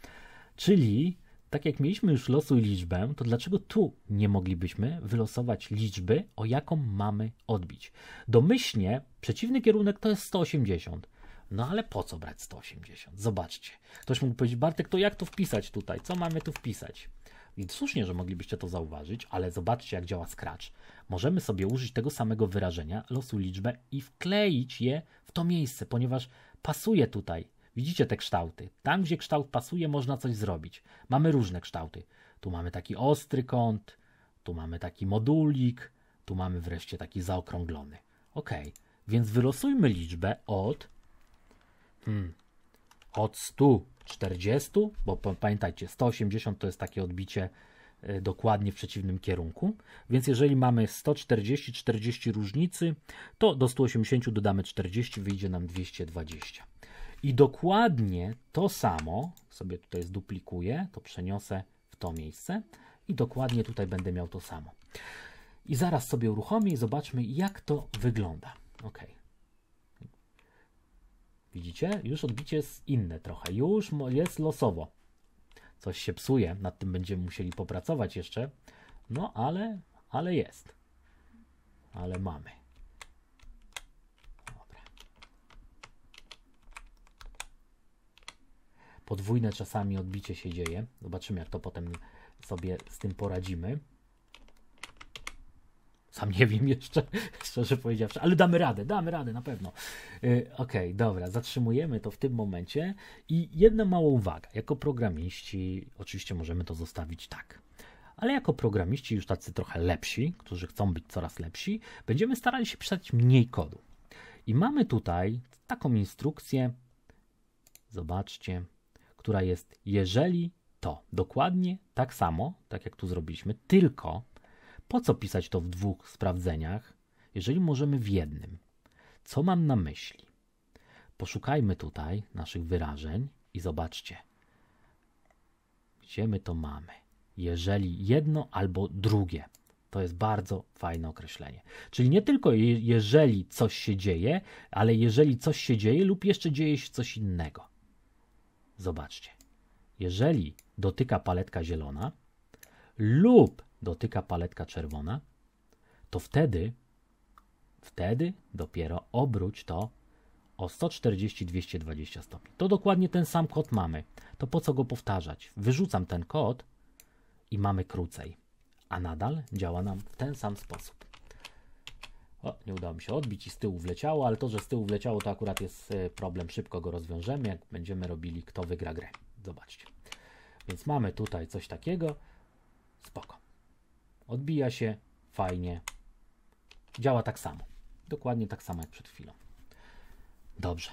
Czyli tak jak mieliśmy już losu i liczbę, to dlaczego tu nie moglibyśmy wylosować liczby, o jaką mamy odbić? Domyślnie przeciwny kierunek to jest 180. No ale po co brać 180? Zobaczcie. Ktoś mógł powiedzieć, Bartek, to jak to wpisać tutaj? Co mamy tu wpisać? I słusznie, że moglibyście to zauważyć, ale zobaczcie, jak działa Scratch. Możemy sobie użyć tego samego wyrażenia, losu liczbę i wkleić je w to miejsce, ponieważ pasuje tutaj. Widzicie te kształty. Tam, gdzie kształt pasuje, można coś zrobić. Mamy różne kształty. Tu mamy taki ostry kąt, tu mamy taki modulik, tu mamy wreszcie taki zaokrąglony. Ok, więc wylosujmy liczbę od, hmm, od 100 40, bo pamiętajcie, 180 to jest takie odbicie e, dokładnie w przeciwnym kierunku. Więc jeżeli mamy 140, 40 różnicy, to do 180 dodamy 40, wyjdzie nam 220. I dokładnie to samo, sobie tutaj zduplikuję, to przeniosę w to miejsce i dokładnie tutaj będę miał to samo. I zaraz sobie uruchomię i zobaczmy, jak to wygląda. OK. Widzicie? Już odbicie jest inne trochę. Już jest losowo. Coś się psuje. Nad tym będziemy musieli popracować jeszcze. No, ale, ale jest. Ale mamy. Dobra. Podwójne czasami odbicie się dzieje. Zobaczymy, jak to potem sobie z tym poradzimy. Sam nie wiem jeszcze, szczerze powiedziawszy, ale damy radę, damy radę na pewno. Y, okej, okay, dobra, zatrzymujemy to w tym momencie i jedna mała uwaga. Jako programiści, oczywiście możemy to zostawić tak, ale jako programiści już tacy trochę lepsi, którzy chcą być coraz lepsi, będziemy starali się pisać mniej kodu. I mamy tutaj taką instrukcję, zobaczcie, która jest jeżeli to dokładnie tak samo, tak jak tu zrobiliśmy, tylko po co pisać to w dwóch sprawdzeniach, jeżeli możemy w jednym? Co mam na myśli? Poszukajmy tutaj naszych wyrażeń i zobaczcie, gdzie my to mamy. Jeżeli jedno albo drugie. To jest bardzo fajne określenie. Czyli nie tylko je, jeżeli coś się dzieje, ale jeżeli coś się dzieje lub jeszcze dzieje się coś innego. Zobaczcie. Jeżeli dotyka paletka zielona lub dotyka paletka czerwona, to wtedy, wtedy dopiero obróć to o 140-220 stopni. To dokładnie ten sam kod mamy. To po co go powtarzać? Wyrzucam ten kod i mamy krócej. A nadal działa nam w ten sam sposób. O, nie udało mi się odbić i z tyłu wleciało, ale to, że z tyłu wleciało, to akurat jest e, problem. Szybko go rozwiążemy, jak będziemy robili kto wygra grę. Zobaczcie. Więc mamy tutaj coś takiego. Spoko odbija się, fajnie. Działa tak samo. Dokładnie tak samo jak przed chwilą. Dobrze.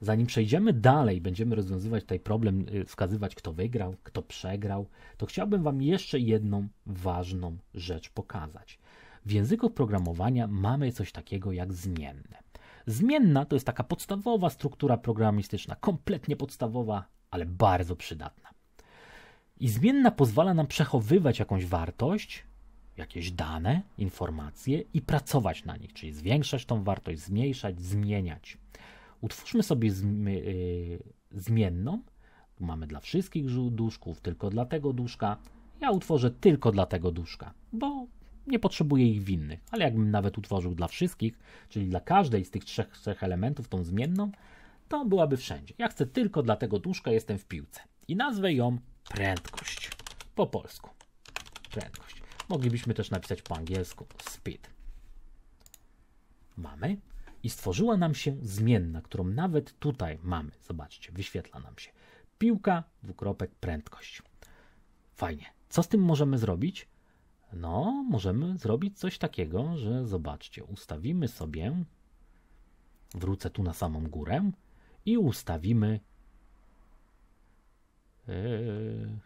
Zanim przejdziemy dalej, będziemy rozwiązywać tutaj problem, y, wskazywać kto wygrał, kto przegrał, to chciałbym Wam jeszcze jedną ważną rzecz pokazać. W języku programowania mamy coś takiego jak zmienne. Zmienna to jest taka podstawowa struktura programistyczna, kompletnie podstawowa, ale bardzo przydatna. I zmienna pozwala nam przechowywać jakąś wartość jakieś dane, informacje i pracować na nich, czyli zwiększać tą wartość, zmniejszać, zmieniać. Utwórzmy sobie y, zmienną. Mamy dla wszystkich duszków, tylko dla tego duszka. Ja utworzę tylko dla tego duszka, bo nie potrzebuję ich winnych. innych, ale jakbym nawet utworzył dla wszystkich, czyli dla każdej z tych trzech, trzech elementów tą zmienną, to byłaby wszędzie. Ja chcę tylko dla tego duszka, jestem w piłce. I nazwę ją prędkość. Po polsku. Prędkość. Moglibyśmy też napisać po angielsku speed. Mamy. I stworzyła nam się zmienna, którą nawet tutaj mamy. Zobaczcie, wyświetla nam się. Piłka, dwukropek, prędkość. Fajnie. Co z tym możemy zrobić? No, możemy zrobić coś takiego, że zobaczcie, ustawimy sobie, wrócę tu na samą górę i ustawimy yy,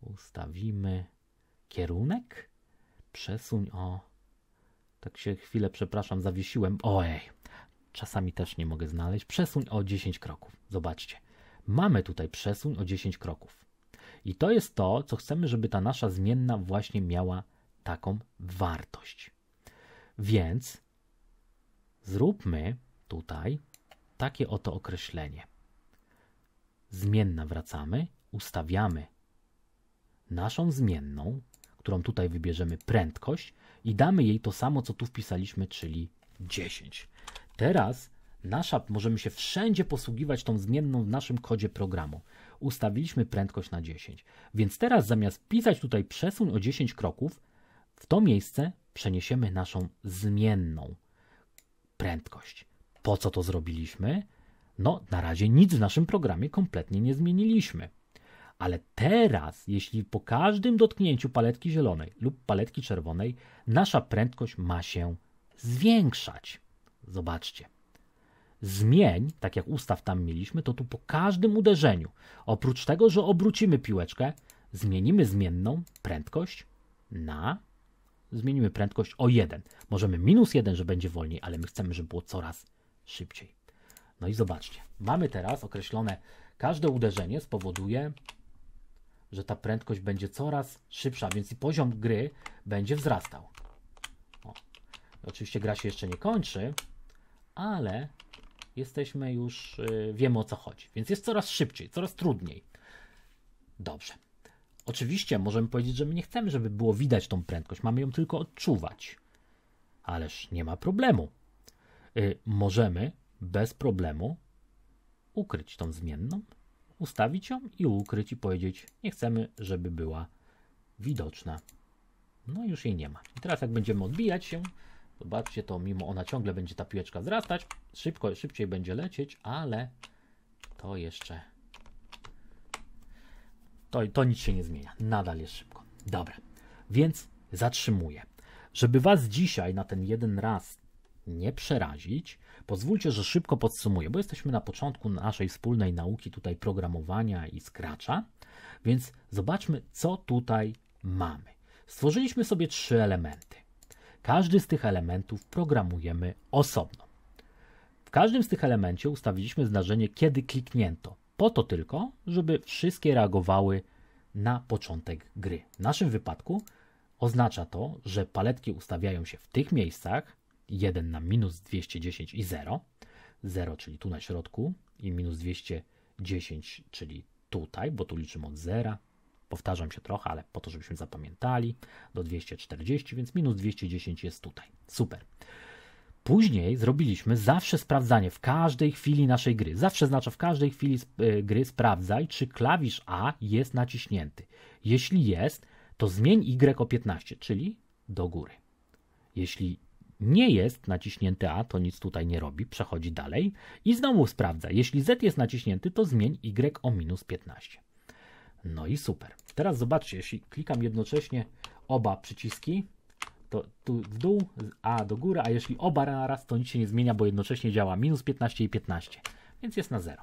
ustawimy Kierunek? Przesuń o. Tak się chwilę, przepraszam, zawiesiłem. Ojej, czasami też nie mogę znaleźć. Przesuń o 10 kroków. Zobaczcie. Mamy tutaj przesuń o 10 kroków. I to jest to, co chcemy, żeby ta nasza zmienna właśnie miała taką wartość. Więc zróbmy tutaj takie oto określenie. Zmienna wracamy, ustawiamy naszą zmienną którą tutaj wybierzemy prędkość i damy jej to samo, co tu wpisaliśmy, czyli 10. Teraz nasza, możemy się wszędzie posługiwać tą zmienną w naszym kodzie programu. Ustawiliśmy prędkość na 10. Więc teraz zamiast pisać tutaj przesuń o 10 kroków, w to miejsce przeniesiemy naszą zmienną prędkość. Po co to zrobiliśmy? No, na razie nic w naszym programie kompletnie nie zmieniliśmy. Ale teraz, jeśli po każdym dotknięciu paletki zielonej lub paletki czerwonej, nasza prędkość ma się zwiększać. Zobaczcie. Zmień, tak jak ustaw tam mieliśmy, to tu po każdym uderzeniu, oprócz tego, że obrócimy piłeczkę, zmienimy zmienną prędkość na zmienimy prędkość o 1. Możemy minus 1, że będzie wolniej, ale my chcemy, żeby było coraz szybciej. No i zobaczcie, mamy teraz określone, każde uderzenie spowoduje że ta prędkość będzie coraz szybsza, więc i poziom gry będzie wzrastał. O. Oczywiście gra się jeszcze nie kończy, ale jesteśmy już, yy, wiemy o co chodzi, więc jest coraz szybciej, coraz trudniej. Dobrze. Oczywiście możemy powiedzieć, że my nie chcemy, żeby było widać tą prędkość, mamy ją tylko odczuwać. Ależ nie ma problemu. Yy, możemy bez problemu ukryć tą zmienną ustawić ją i ukryć i powiedzieć, nie chcemy, żeby była widoczna. No już jej nie ma. I teraz jak będziemy odbijać się, zobaczcie to, mimo ona ciągle będzie ta piłeczka wzrastać, szybko, szybciej będzie lecieć, ale to jeszcze, to, to nic się nie zmienia, nadal jest szybko. Dobra, więc zatrzymuję. Żeby Was dzisiaj na ten jeden raz nie przerazić. Pozwólcie, że szybko podsumuję, bo jesteśmy na początku naszej wspólnej nauki tutaj programowania i Scratcha, więc zobaczmy, co tutaj mamy. Stworzyliśmy sobie trzy elementy. Każdy z tych elementów programujemy osobno. W każdym z tych elemencie ustawiliśmy zdarzenie, kiedy kliknięto. Po to tylko, żeby wszystkie reagowały na początek gry. W naszym wypadku oznacza to, że paletki ustawiają się w tych miejscach, 1 na minus 210 i 0. 0, czyli tu na środku i minus 210, czyli tutaj, bo tu liczymy od 0. Powtarzam się trochę, ale po to, żebyśmy zapamiętali, do 240, więc minus 210 jest tutaj. Super. Później zrobiliśmy zawsze sprawdzanie w każdej chwili naszej gry. Zawsze znaczy w każdej chwili e, gry sprawdzaj, czy klawisz A jest naciśnięty. Jeśli jest, to zmień Y o 15, czyli do góry. Jeśli nie jest naciśnięty A, to nic tutaj nie robi, przechodzi dalej i znowu sprawdza. Jeśli Z jest naciśnięty, to zmień Y o minus 15. No i super. Teraz zobaczcie, jeśli klikam jednocześnie oba przyciski, to tu w dół, A do góry, a jeśli oba raz, to nic się nie zmienia, bo jednocześnie działa minus 15 i 15, więc jest na 0.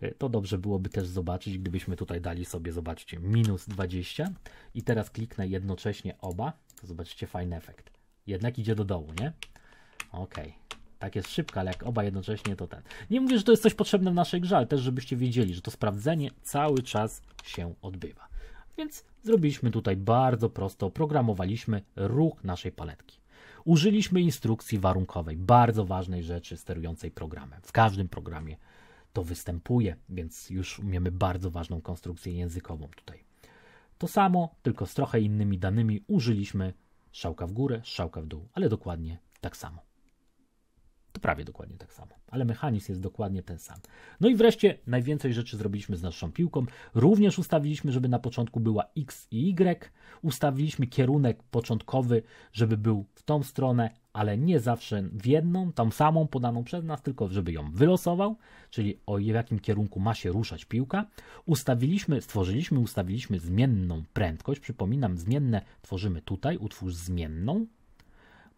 E, to dobrze byłoby też zobaczyć, gdybyśmy tutaj dali sobie, zobaczcie, minus 20 i teraz kliknę jednocześnie oba, to zobaczycie fajny efekt. Jednak idzie do dołu, nie? Okej. Okay. Tak jest szybko, ale jak oba jednocześnie, to ten. Tak. Nie mówię, że to jest coś potrzebne w naszej grze, ale też żebyście wiedzieli, że to sprawdzenie cały czas się odbywa. Więc zrobiliśmy tutaj bardzo prosto, oprogramowaliśmy ruch naszej paletki. Użyliśmy instrukcji warunkowej, bardzo ważnej rzeczy sterującej programem. W każdym programie to występuje, więc już umiemy bardzo ważną konstrukcję językową tutaj. To samo, tylko z trochę innymi danymi użyliśmy Szałka w górę, szałka w dół, ale dokładnie tak samo. To prawie dokładnie tak samo, ale mechanizm jest dokładnie ten sam. No i wreszcie najwięcej rzeczy zrobiliśmy z naszą piłką. Również ustawiliśmy, żeby na początku była X i Y. Ustawiliśmy kierunek początkowy, żeby był w tą stronę, ale nie zawsze w jedną, tą samą podaną przez nas, tylko żeby ją wylosował, czyli o jakim kierunku ma się ruszać piłka. Ustawiliśmy, stworzyliśmy, ustawiliśmy zmienną prędkość. Przypominam, zmienne tworzymy tutaj, utwórz zmienną,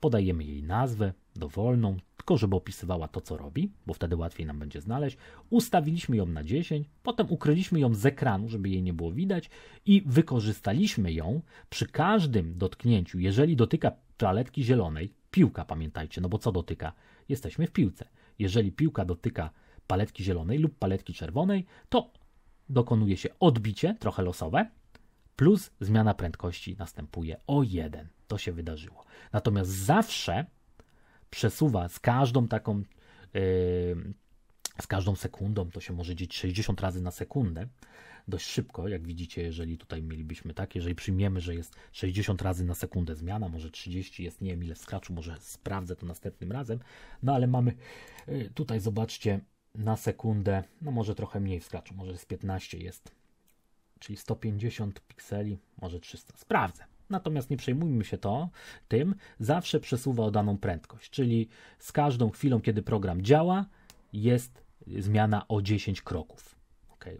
podajemy jej nazwę dowolną, tylko żeby opisywała to, co robi, bo wtedy łatwiej nam będzie znaleźć. Ustawiliśmy ją na 10, potem ukryliśmy ją z ekranu, żeby jej nie było widać i wykorzystaliśmy ją przy każdym dotknięciu. Jeżeli dotyka paletki zielonej, piłka pamiętajcie, no bo co dotyka? Jesteśmy w piłce. Jeżeli piłka dotyka paletki zielonej lub paletki czerwonej, to dokonuje się odbicie, trochę losowe, plus zmiana prędkości następuje o jeden. To się wydarzyło. Natomiast zawsze przesuwa z każdą taką, e, z każdą sekundą, to się może dzieć 60 razy na sekundę, dość szybko, jak widzicie, jeżeli tutaj mielibyśmy tak, jeżeli przyjmiemy, że jest 60 razy na sekundę zmiana, może 30 jest, nie wiem ile w może sprawdzę to następnym razem, no ale mamy, e, tutaj zobaczcie, na sekundę, no może trochę mniej w może z 15 jest, czyli 150 pikseli, może 300, sprawdzę natomiast nie przejmujmy się to tym, zawsze przesuwa o daną prędkość, czyli z każdą chwilą, kiedy program działa, jest zmiana o 10 kroków.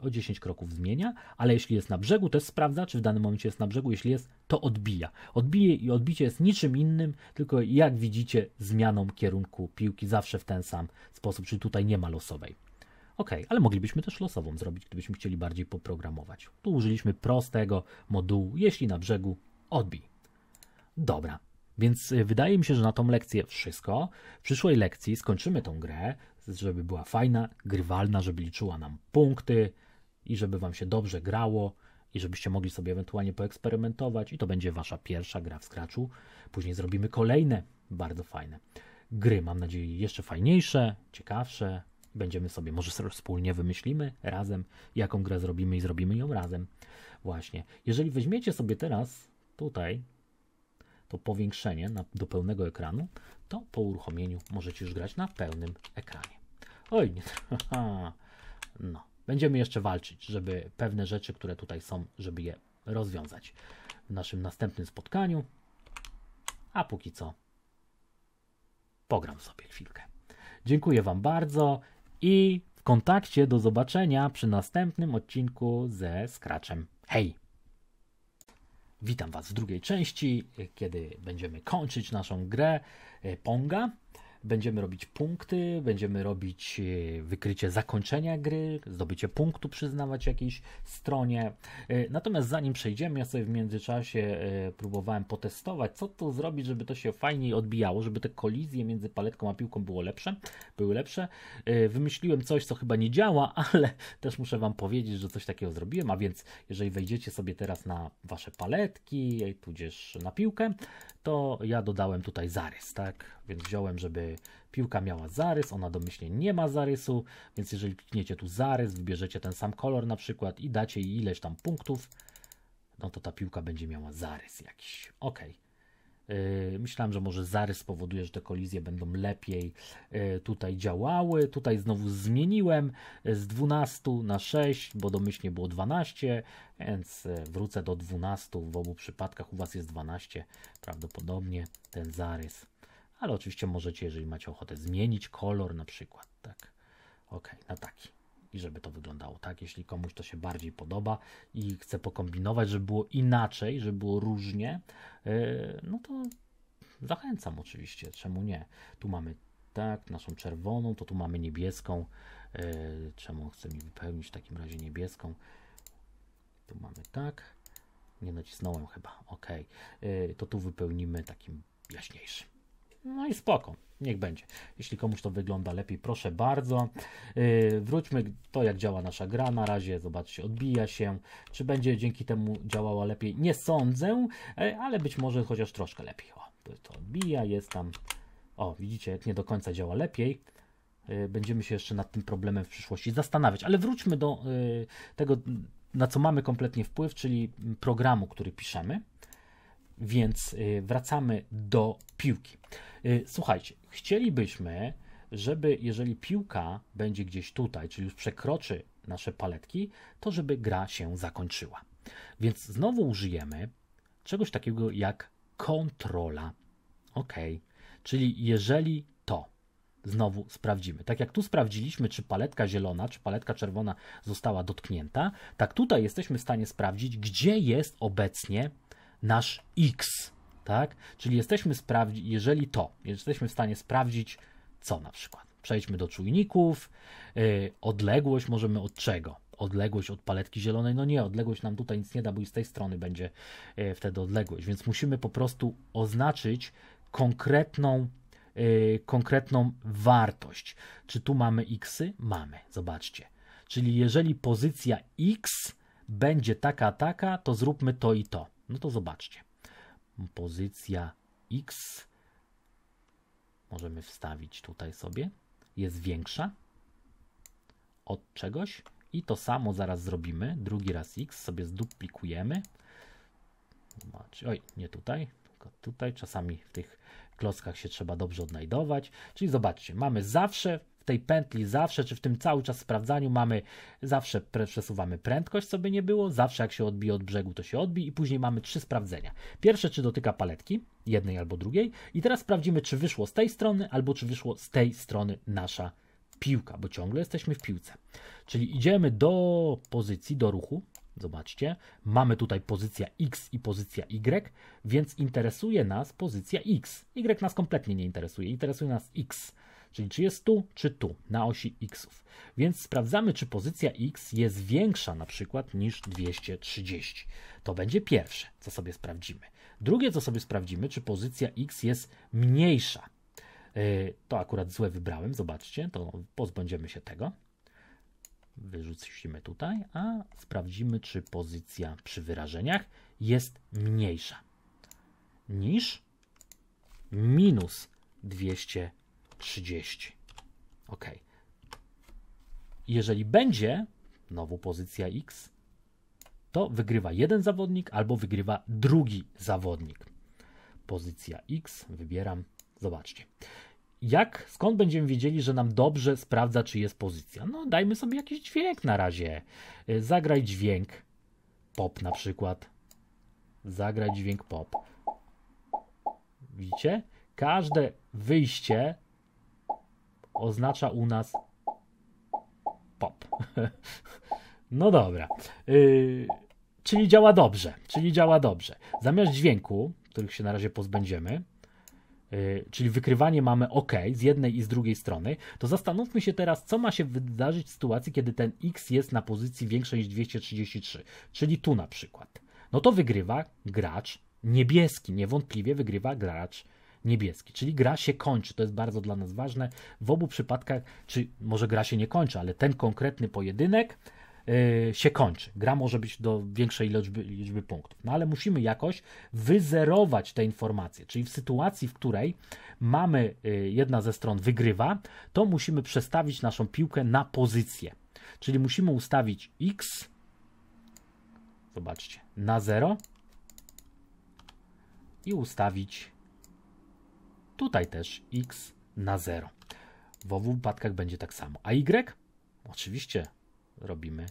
o 10 kroków zmienia, ale jeśli jest na brzegu, też sprawdza, czy w danym momencie jest na brzegu. Jeśli jest, to odbija. Odbije i odbicie jest niczym innym, tylko jak widzicie, zmianą kierunku piłki zawsze w ten sam sposób, czyli tutaj nie ma losowej. Ok, ale moglibyśmy też losową zrobić, gdybyśmy chcieli bardziej poprogramować. Tu użyliśmy prostego modułu, jeśli na brzegu, odbij. Dobra, więc y, wydaje mi się, że na tą lekcję wszystko. W przyszłej lekcji skończymy tą grę, żeby była fajna, grywalna, żeby liczyła nam punkty i żeby Wam się dobrze grało i żebyście mogli sobie ewentualnie poeksperymentować i to będzie Wasza pierwsza gra w Scratchu. Później zrobimy kolejne bardzo fajne gry, mam nadzieję jeszcze fajniejsze, ciekawsze. Będziemy sobie, może sobie wspólnie wymyślimy razem, jaką grę zrobimy i zrobimy ją razem. Właśnie. Jeżeli weźmiecie sobie teraz tutaj to powiększenie na, do pełnego ekranu, to po uruchomieniu możecie już grać na pełnym ekranie. Oj, nie, no. Będziemy jeszcze walczyć, żeby pewne rzeczy, które tutaj są, żeby je rozwiązać w naszym następnym spotkaniu. A póki co pogram sobie chwilkę. Dziękuję Wam bardzo i w kontakcie do zobaczenia przy następnym odcinku ze Scratchem. Hej! Witam Was w drugiej części, kiedy będziemy kończyć naszą grę e, Ponga. Będziemy robić punkty, będziemy robić e, wykrycie zakończenia gry, zdobycie punktu przyznawać jakiejś stronie. E, natomiast zanim przejdziemy, ja sobie w międzyczasie e, próbowałem potestować, co tu zrobić, żeby to się fajniej odbijało, żeby te kolizje między paletką a piłką było lepsze, były lepsze. Wymyśliłem coś, co chyba nie działa, ale też muszę Wam powiedzieć, że coś takiego zrobiłem, a więc jeżeli wejdziecie sobie teraz na Wasze paletki, tudzież na piłkę, to ja dodałem tutaj zarys, tak? Więc wziąłem, żeby piłka miała zarys, ona domyślnie nie ma zarysu, więc jeżeli klikniecie tu zarys, wybierzecie ten sam kolor na przykład i dacie jej ileś tam punktów, no to ta piłka będzie miała zarys jakiś. Okej. Okay. Y, myślałem, że może zarys powoduje, że te kolizje będą lepiej y, tutaj działały. Tutaj znowu zmieniłem y, z 12 na 6, bo domyślnie było 12, więc wrócę do 12. W obu przypadkach u Was jest 12, prawdopodobnie ten zarys. Ale oczywiście możecie, jeżeli macie ochotę, zmienić kolor na przykład. Tak. Ok, na taki i żeby to wyglądało tak. Jeśli komuś to się bardziej podoba i chce pokombinować, żeby było inaczej, żeby było różnie, y, no to zachęcam oczywiście, czemu nie. Tu mamy tak, naszą czerwoną, to tu mamy niebieską. Y, czemu chcę mi wypełnić w takim razie niebieską? Tu mamy tak. Nie nacisnąłem chyba, ok. To tu wypełnimy takim jaśniejszym. No i spoko. Niech będzie. Jeśli komuś to wygląda lepiej, proszę bardzo. Yy, wróćmy to, jak działa nasza gra. Na razie, zobaczcie, odbija się. Czy będzie dzięki temu działała lepiej? Nie sądzę, y, ale być może chociaż troszkę lepiej. O, to, odbija, jest tam... O, widzicie, jak nie do końca działa lepiej. Yy, będziemy się jeszcze nad tym problemem w przyszłości zastanawiać. Ale wróćmy do y, tego, na co mamy kompletnie wpływ, czyli programu, który piszemy. Więc y, wracamy do piłki. Y, słuchajcie, chcielibyśmy, żeby jeżeli piłka będzie gdzieś tutaj, czyli już przekroczy nasze paletki, to żeby gra się zakończyła. Więc znowu użyjemy czegoś takiego jak kontrola. OK. Czyli jeżeli to znowu sprawdzimy. Tak jak tu sprawdziliśmy, czy paletka zielona, czy paletka czerwona została dotknięta, tak tutaj jesteśmy w stanie sprawdzić, gdzie jest obecnie nasz x, tak? Czyli jesteśmy sprawdzić, jeżeli to, jesteśmy w stanie sprawdzić co na przykład. Przejdźmy do czujników, yy, odległość możemy od czego? Odległość od paletki zielonej, no nie, odległość nam tutaj nic nie da, bo i z tej strony będzie yy, wtedy odległość, więc musimy po prostu oznaczyć konkretną Yy, konkretną wartość. Czy tu mamy x? -y? Mamy, zobaczcie. Czyli jeżeli pozycja x będzie taka, taka, to zróbmy to i to. No to zobaczcie. Pozycja X możemy wstawić tutaj sobie, jest większa od czegoś i to samo zaraz zrobimy. Drugi raz X sobie zduplikujemy. Zobaczcie, oj, nie tutaj, tylko tutaj. Czasami w tych klockach się trzeba dobrze odnajdować. Czyli zobaczcie, mamy zawsze tej pętli zawsze, czy w tym cały czas sprawdzaniu mamy, zawsze przesuwamy prędkość, co by nie było, zawsze jak się odbije od brzegu, to się odbi i później mamy trzy sprawdzenia. Pierwsze, czy dotyka paletki, jednej albo drugiej i teraz sprawdzimy, czy wyszło z tej strony, albo czy wyszło z tej strony nasza piłka, bo ciągle jesteśmy w piłce. Czyli idziemy do pozycji, do ruchu, Zobaczcie, mamy tutaj pozycja X i pozycja Y, więc interesuje nas pozycja X. Y nas kompletnie nie interesuje, interesuje nas X. Czyli czy jest tu, czy tu, na osi xów. Więc sprawdzamy, czy pozycja x jest większa na przykład niż 230. To będzie pierwsze, co sobie sprawdzimy. Drugie, co sobie sprawdzimy, czy pozycja x jest mniejsza. Y, to akurat złe wybrałem, zobaczcie, to pozbędziemy się tego. Wyrzucimy tutaj, a sprawdzimy, czy pozycja przy wyrażeniach jest mniejsza niż minus 230. 30. Ok. Jeżeli będzie nowa pozycja X, to wygrywa jeden zawodnik albo wygrywa drugi zawodnik. Pozycja X, wybieram, zobaczcie. Jak, skąd będziemy wiedzieli, że nam dobrze sprawdza, czy jest pozycja? No, dajmy sobie jakiś dźwięk na razie. Y, zagraj dźwięk pop na przykład. Zagraj dźwięk pop. Widzicie? Każde wyjście oznacza u nas pop. No dobra. Yy, czyli działa dobrze. Czyli działa dobrze. Zamiast dźwięku, których się na razie pozbędziemy, yy, czyli wykrywanie mamy OK z jednej i z drugiej strony, to zastanówmy się teraz, co ma się wydarzyć w sytuacji, kiedy ten X jest na pozycji większej niż 233, czyli tu na przykład. No to wygrywa gracz niebieski, niewątpliwie wygrywa gracz niebieski niebieski. Czyli gra się kończy, to jest bardzo dla nas ważne. W obu przypadkach, czy może gra się nie kończy, ale ten konkretny pojedynek e, się kończy. Gra może być do większej liczby, liczby punktów. No ale musimy jakoś wyzerować te informacje. Czyli w sytuacji, w której mamy e, jedna ze stron wygrywa, to musimy przestawić naszą piłkę na pozycję. Czyli musimy ustawić x, zobaczcie, na 0 i ustawić Tutaj też x na 0. W obu wypadkach będzie tak samo. A y? Oczywiście robimy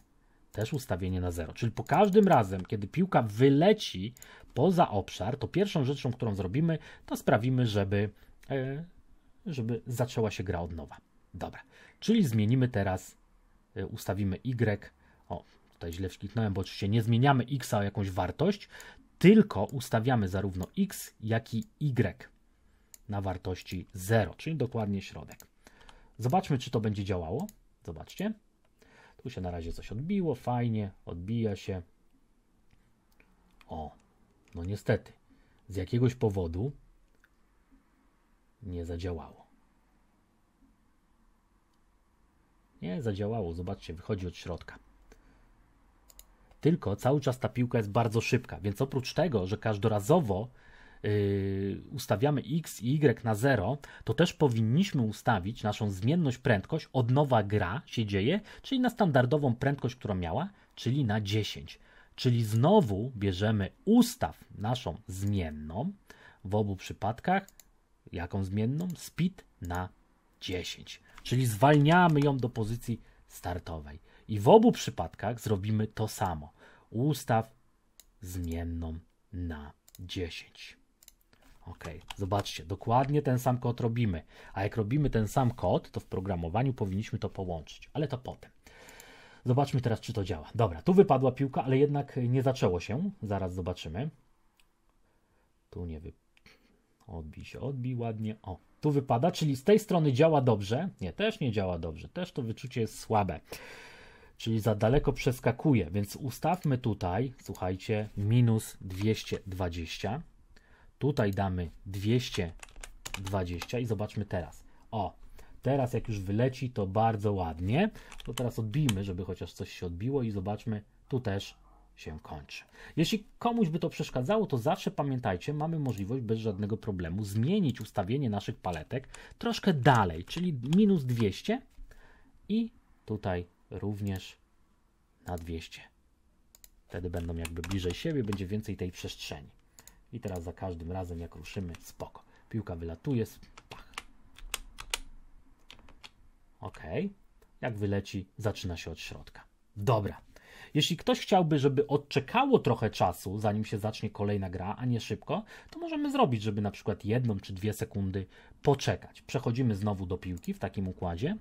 też ustawienie na 0. Czyli po każdym razem, kiedy piłka wyleci poza obszar, to pierwszą rzeczą, którą zrobimy, to sprawimy, żeby, e, żeby zaczęła się gra od nowa. Dobra, czyli zmienimy teraz, e, ustawimy y. O, tutaj źle wkliknąłem, bo oczywiście nie zmieniamy x o jakąś wartość, tylko ustawiamy zarówno x, jak i y na wartości 0, czyli dokładnie środek. Zobaczmy, czy to będzie działało. Zobaczcie. Tu się na razie coś odbiło, fajnie, odbija się. O, no niestety, z jakiegoś powodu nie zadziałało. Nie zadziałało, zobaczcie, wychodzi od środka. Tylko cały czas ta piłka jest bardzo szybka, więc oprócz tego, że każdorazowo Y, ustawiamy x i y na 0, to też powinniśmy ustawić naszą zmienność prędkość, od nowa gra się dzieje, czyli na standardową prędkość, którą miała, czyli na 10. Czyli znowu bierzemy ustaw naszą zmienną, w obu przypadkach, jaką zmienną? Speed na 10. Czyli zwalniamy ją do pozycji startowej. I w obu przypadkach zrobimy to samo. Ustaw zmienną na 10. Ok, zobaczcie, dokładnie ten sam kod robimy. A jak robimy ten sam kod, to w programowaniu powinniśmy to połączyć, ale to potem. Zobaczmy teraz, czy to działa. Dobra, tu wypadła piłka, ale jednak nie zaczęło się. Zaraz zobaczymy. Tu nie wy... Odbij się, odbij ładnie. O, tu wypada, czyli z tej strony działa dobrze. Nie, też nie działa dobrze. Też to wyczucie jest słabe. Czyli za daleko przeskakuje, więc ustawmy tutaj, słuchajcie, minus 220. Tutaj damy 220 i zobaczmy teraz. O, teraz jak już wyleci, to bardzo ładnie. To teraz odbijmy, żeby chociaż coś się odbiło i zobaczmy, tu też się kończy. Jeśli komuś by to przeszkadzało, to zawsze pamiętajcie, mamy możliwość bez żadnego problemu zmienić ustawienie naszych paletek troszkę dalej, czyli minus 200 i tutaj również na 200. Wtedy będą jakby bliżej siebie, będzie więcej tej przestrzeni. I teraz za każdym razem, jak ruszymy, spoko. Piłka wylatuje, pach. Ok. Jak wyleci, zaczyna się od środka. Dobra. Jeśli ktoś chciałby, żeby odczekało trochę czasu, zanim się zacznie kolejna gra, a nie szybko, to możemy zrobić, żeby na przykład jedną czy dwie sekundy poczekać. Przechodzimy znowu do piłki w takim układzie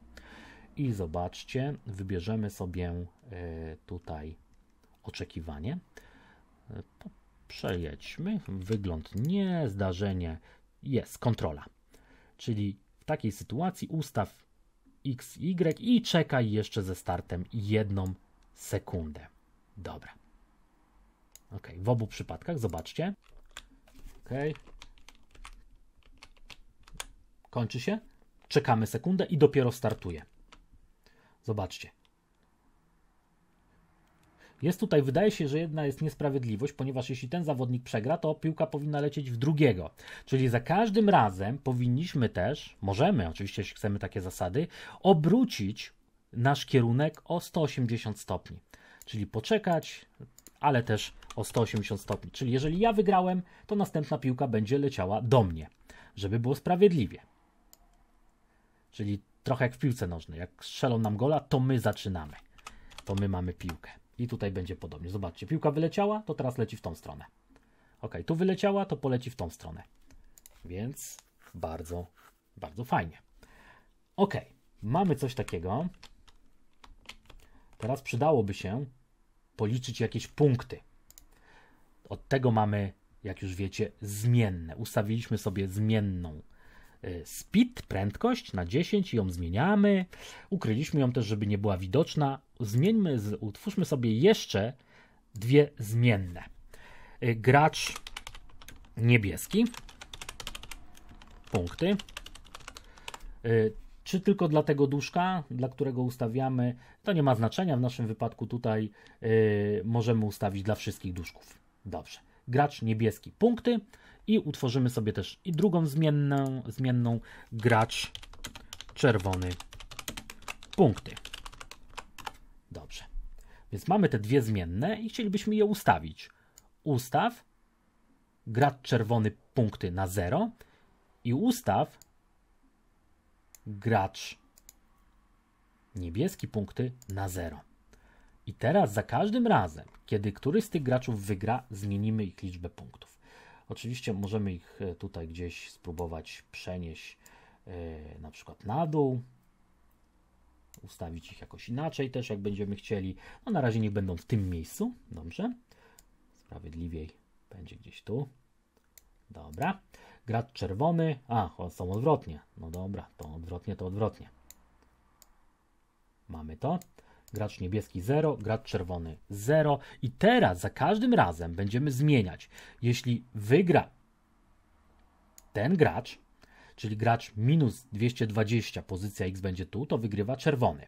i zobaczcie, wybierzemy sobie e, tutaj oczekiwanie. E, przejedźmy. Wygląd nie, zdarzenie jest, kontrola. Czyli w takiej sytuacji ustaw XY i czekaj jeszcze ze startem jedną sekundę. Dobra. Ok, w obu przypadkach, zobaczcie. Ok. Kończy się. Czekamy sekundę i dopiero startuje. Zobaczcie. Jest tutaj, wydaje się, że jedna jest niesprawiedliwość, ponieważ jeśli ten zawodnik przegra, to piłka powinna lecieć w drugiego. Czyli za każdym razem powinniśmy też, możemy oczywiście, jeśli chcemy takie zasady, obrócić nasz kierunek o 180 stopni. Czyli poczekać, ale też o 180 stopni. Czyli jeżeli ja wygrałem, to następna piłka będzie leciała do mnie, żeby było sprawiedliwie. Czyli trochę jak w piłce nożnej. Jak strzelą nam gola, to my zaczynamy. To my mamy piłkę. I tutaj będzie podobnie. Zobaczcie, piłka wyleciała, to teraz leci w tą stronę. Ok, tu wyleciała, to poleci w tą stronę. Więc bardzo, bardzo fajnie. Ok, mamy coś takiego. Teraz przydałoby się policzyć jakieś punkty. Od tego mamy, jak już wiecie, zmienne. Ustawiliśmy sobie zmienną E, speed, prędkość na 10 i ją zmieniamy. Ukryliśmy ją też, żeby nie była widoczna. Zmieńmy, utwórzmy sobie jeszcze dwie zmienne. E, gracz niebieski, punkty. E, czy tylko dla tego duszka, dla którego ustawiamy, to nie ma znaczenia. W naszym wypadku tutaj możemy ustawić dla wszystkich duszków. Dobrze gracz niebieski punkty i utworzymy sobie też i drugą zmienną, zmienną gracz czerwony punkty. Dobrze. Więc mamy te dwie zmienne i chcielibyśmy je ustawić. Ustaw gracz czerwony punkty na 0 i ustaw gracz niebieski punkty na 0. I teraz za każdym razem, kiedy któryś z tych graczów wygra, zmienimy ich liczbę punktów. Oczywiście możemy ich e, tutaj gdzieś spróbować przenieść yy, na przykład na dół, ustawić ich jakoś inaczej też, jak będziemy chcieli. No na razie niech będą w tym miejscu, dobrze? Sprawiedliwiej będzie gdzieś tu. Dobra. Gracz czerwony. A, są odwrotnie. No dobra, to odwrotnie, to odwrotnie. Mamy to gracz niebieski 0, gracz czerwony 0 i teraz za każdym razem będziemy zmieniać. Jeśli wygra ten gracz, czyli gracz minus 220, pozycja X będzie tu, to wygrywa czerwony.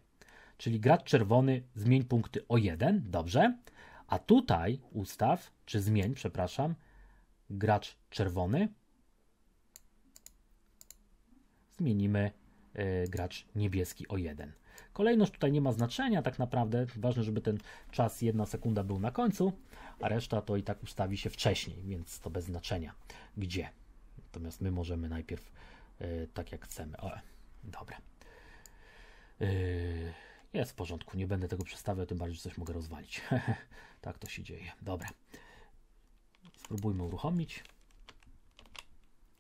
Czyli gracz czerwony zmień punkty o 1, dobrze? A tutaj ustaw, czy zmień, przepraszam, gracz czerwony. Zmienimy y, gracz niebieski o 1. Kolejność tutaj nie ma znaczenia tak naprawdę. Ważne, żeby ten czas jedna sekunda był na końcu, a reszta to i tak ustawi się wcześniej, więc to bez znaczenia gdzie. Natomiast my możemy najpierw yy, tak jak chcemy. O, dobra. Yy, e, jest w porządku, nie będę tego przestawiał, tym bardziej że coś mogę rozwalić. tak to się dzieje. Dobra. Spróbujmy uruchomić.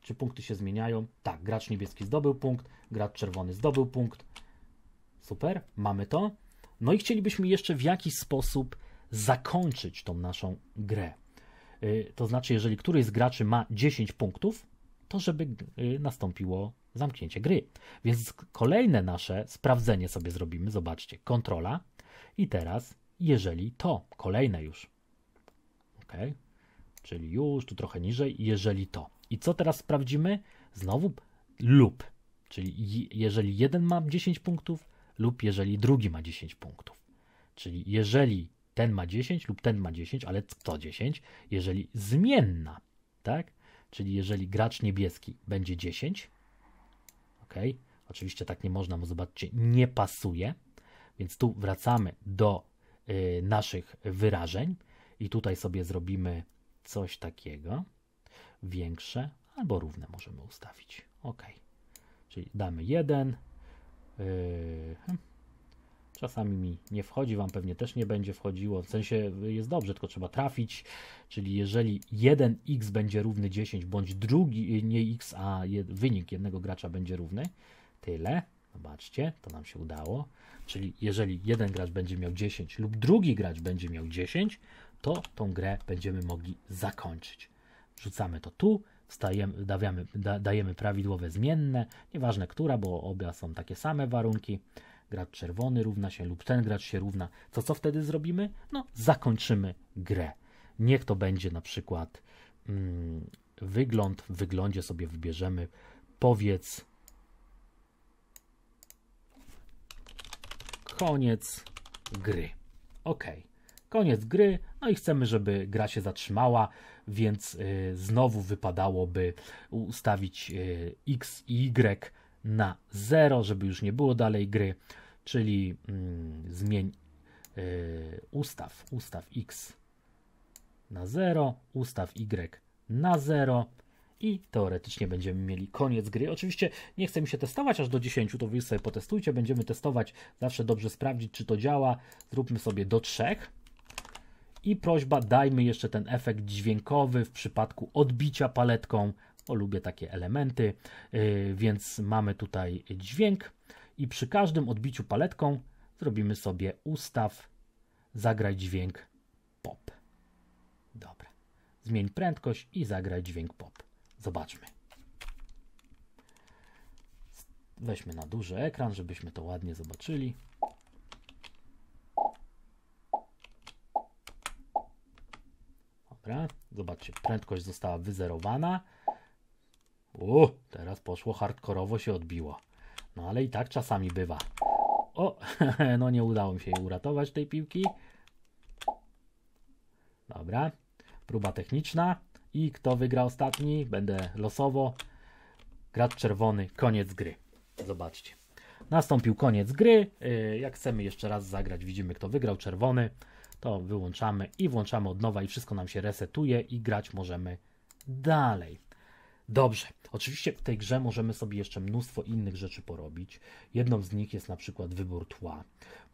Czy punkty się zmieniają? Tak, gracz niebieski zdobył punkt, gracz czerwony zdobył punkt, Super, mamy to. No i chcielibyśmy jeszcze w jakiś sposób zakończyć tą naszą grę. Y, to znaczy, jeżeli któryś z graczy ma 10 punktów, to żeby y, nastąpiło zamknięcie gry. Więc kolejne nasze sprawdzenie sobie zrobimy. Zobaczcie, kontrola i teraz jeżeli to, kolejne już. Ok, czyli już tu trochę niżej, jeżeli to. I co teraz sprawdzimy? Znowu lub, czyli jeżeli jeden ma 10 punktów, lub jeżeli drugi ma 10 punktów. Czyli jeżeli ten ma 10 lub ten ma 10, ale co 10, jeżeli zmienna, tak? Czyli jeżeli gracz niebieski będzie 10, ok, oczywiście tak nie można, bo zobaczcie, nie pasuje, więc tu wracamy do y, naszych wyrażeń i tutaj sobie zrobimy coś takiego, większe albo równe możemy ustawić, ok. Czyli damy 1, Yy, czasami mi nie wchodzi, wam pewnie też nie będzie wchodziło. W sensie y, jest dobrze, tylko trzeba trafić. Czyli jeżeli 1x będzie równy 10, bądź drugi, y, nie x, a wynik jednego gracza będzie równy, tyle. Zobaczcie, to nam się udało. Czyli jeżeli jeden gracz będzie miał 10 lub drugi gracz będzie miał 10, to tą grę będziemy mogli zakończyć. Wrzucamy to tu, wstajemy, dawiamy, da, dajemy prawidłowe zmienne, nieważne która, bo obie są takie same warunki, gracz czerwony równa się lub ten gracz się równa, to co wtedy zrobimy? No, zakończymy grę. Niech to będzie na przykład mm, wygląd, w wyglądzie sobie wybierzemy, powiedz koniec gry. OK koniec gry, no i chcemy, żeby gra się zatrzymała, więc y, znowu wypadałoby ustawić y, X i Y na 0, żeby już nie było dalej gry, czyli mm, zmień y, ustaw, ustaw X na 0, ustaw Y na 0 i teoretycznie będziemy mieli koniec gry. Oczywiście nie chcę mi się testować aż do 10, to wy sobie potestujcie, będziemy testować, zawsze dobrze sprawdzić, czy to działa. Zróbmy sobie do 3 i prośba, dajmy jeszcze ten efekt dźwiękowy w przypadku odbicia paletką. O, lubię takie elementy, y, więc mamy tutaj dźwięk i przy każdym odbiciu paletką zrobimy sobie ustaw, zagraj dźwięk pop. Dobra, zmień prędkość i zagraj dźwięk pop. Zobaczmy. Weźmy na duży ekran, żebyśmy to ładnie zobaczyli. Dobra, zobaczcie, prędkość została wyzerowana. U, teraz poszło hardkorowo się odbiło. No ale i tak czasami bywa. O, no nie udało mi się uratować tej piłki. Dobra, próba techniczna. I kto wygra ostatni? Będę losowo. Gracz czerwony, koniec gry. Zobaczcie. Nastąpił koniec gry. Y, jak chcemy jeszcze raz zagrać, widzimy kto wygrał czerwony to wyłączamy i włączamy od nowa i wszystko nam się resetuje i grać możemy dalej. Dobrze, oczywiście w tej grze możemy sobie jeszcze mnóstwo innych rzeczy porobić. Jedną z nich jest na przykład wybór tła.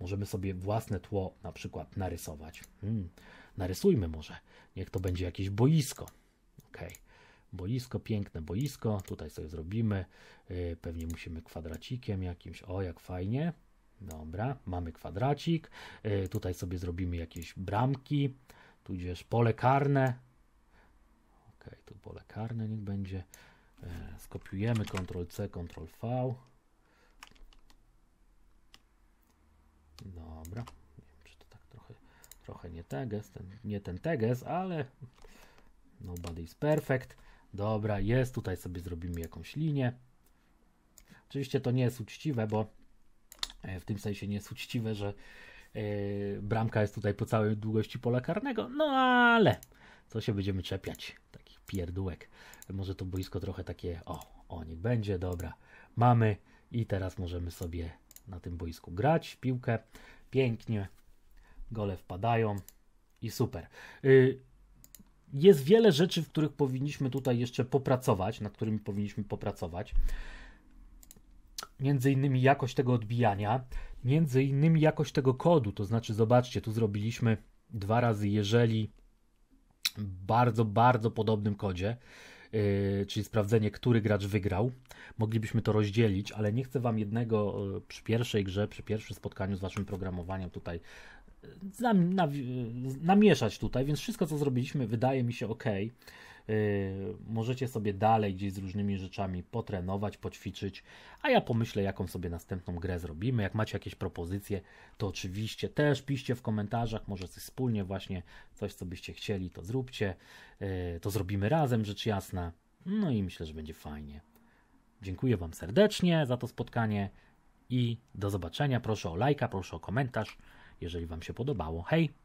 Możemy sobie własne tło na przykład narysować. Hmm. Narysujmy może, niech to będzie jakieś boisko. Ok, boisko, piękne boisko, tutaj sobie zrobimy. Y, pewnie musimy kwadracikiem jakimś, o jak fajnie. Dobra, mamy kwadracik. E, tutaj sobie zrobimy jakieś bramki, tudzież pole karne. Ok, tu pole karne niech będzie. E, skopiujemy Ctrl-C, Ctrl-V. Dobra, nie wiem czy to tak trochę, trochę nie teges, ten, nie ten teges, ale nobody is perfect. Dobra, jest, tutaj sobie zrobimy jakąś linię. Oczywiście to nie jest uczciwe, bo E, w tym sensie nie jest uczciwe, że e, bramka jest tutaj po całej długości pola karnego, no ale co się będziemy czepiać? Takich pierdółek. Może to boisko trochę takie, o, o, niech będzie, dobra, mamy i teraz możemy sobie na tym boisku grać piłkę. Pięknie, gole wpadają i super. E, jest wiele rzeczy, w których powinniśmy tutaj jeszcze popracować, nad którymi powinniśmy popracować między innymi jakość tego odbijania, między innymi jakość tego kodu, to znaczy zobaczcie, tu zrobiliśmy dwa razy jeżeli bardzo, bardzo podobnym kodzie, yy, czyli sprawdzenie, który gracz wygrał. Moglibyśmy to rozdzielić, ale nie chcę Wam jednego yy, przy pierwszej grze, przy pierwszym spotkaniu z Waszym programowaniem tutaj yy, nam, yy, namieszać tutaj, więc wszystko, co zrobiliśmy, wydaje mi się ok. Y, możecie sobie dalej gdzieś z różnymi rzeczami potrenować, poćwiczyć, a ja pomyślę, jaką sobie następną grę zrobimy. Jak macie jakieś propozycje, to oczywiście też piszcie w komentarzach, może coś wspólnie właśnie, coś co byście chcieli, to zróbcie, y, to zrobimy razem, rzecz jasna. No i myślę, że będzie fajnie. Dziękuję Wam serdecznie za to spotkanie i do zobaczenia. Proszę o lajka, proszę o komentarz, jeżeli Wam się podobało. Hej!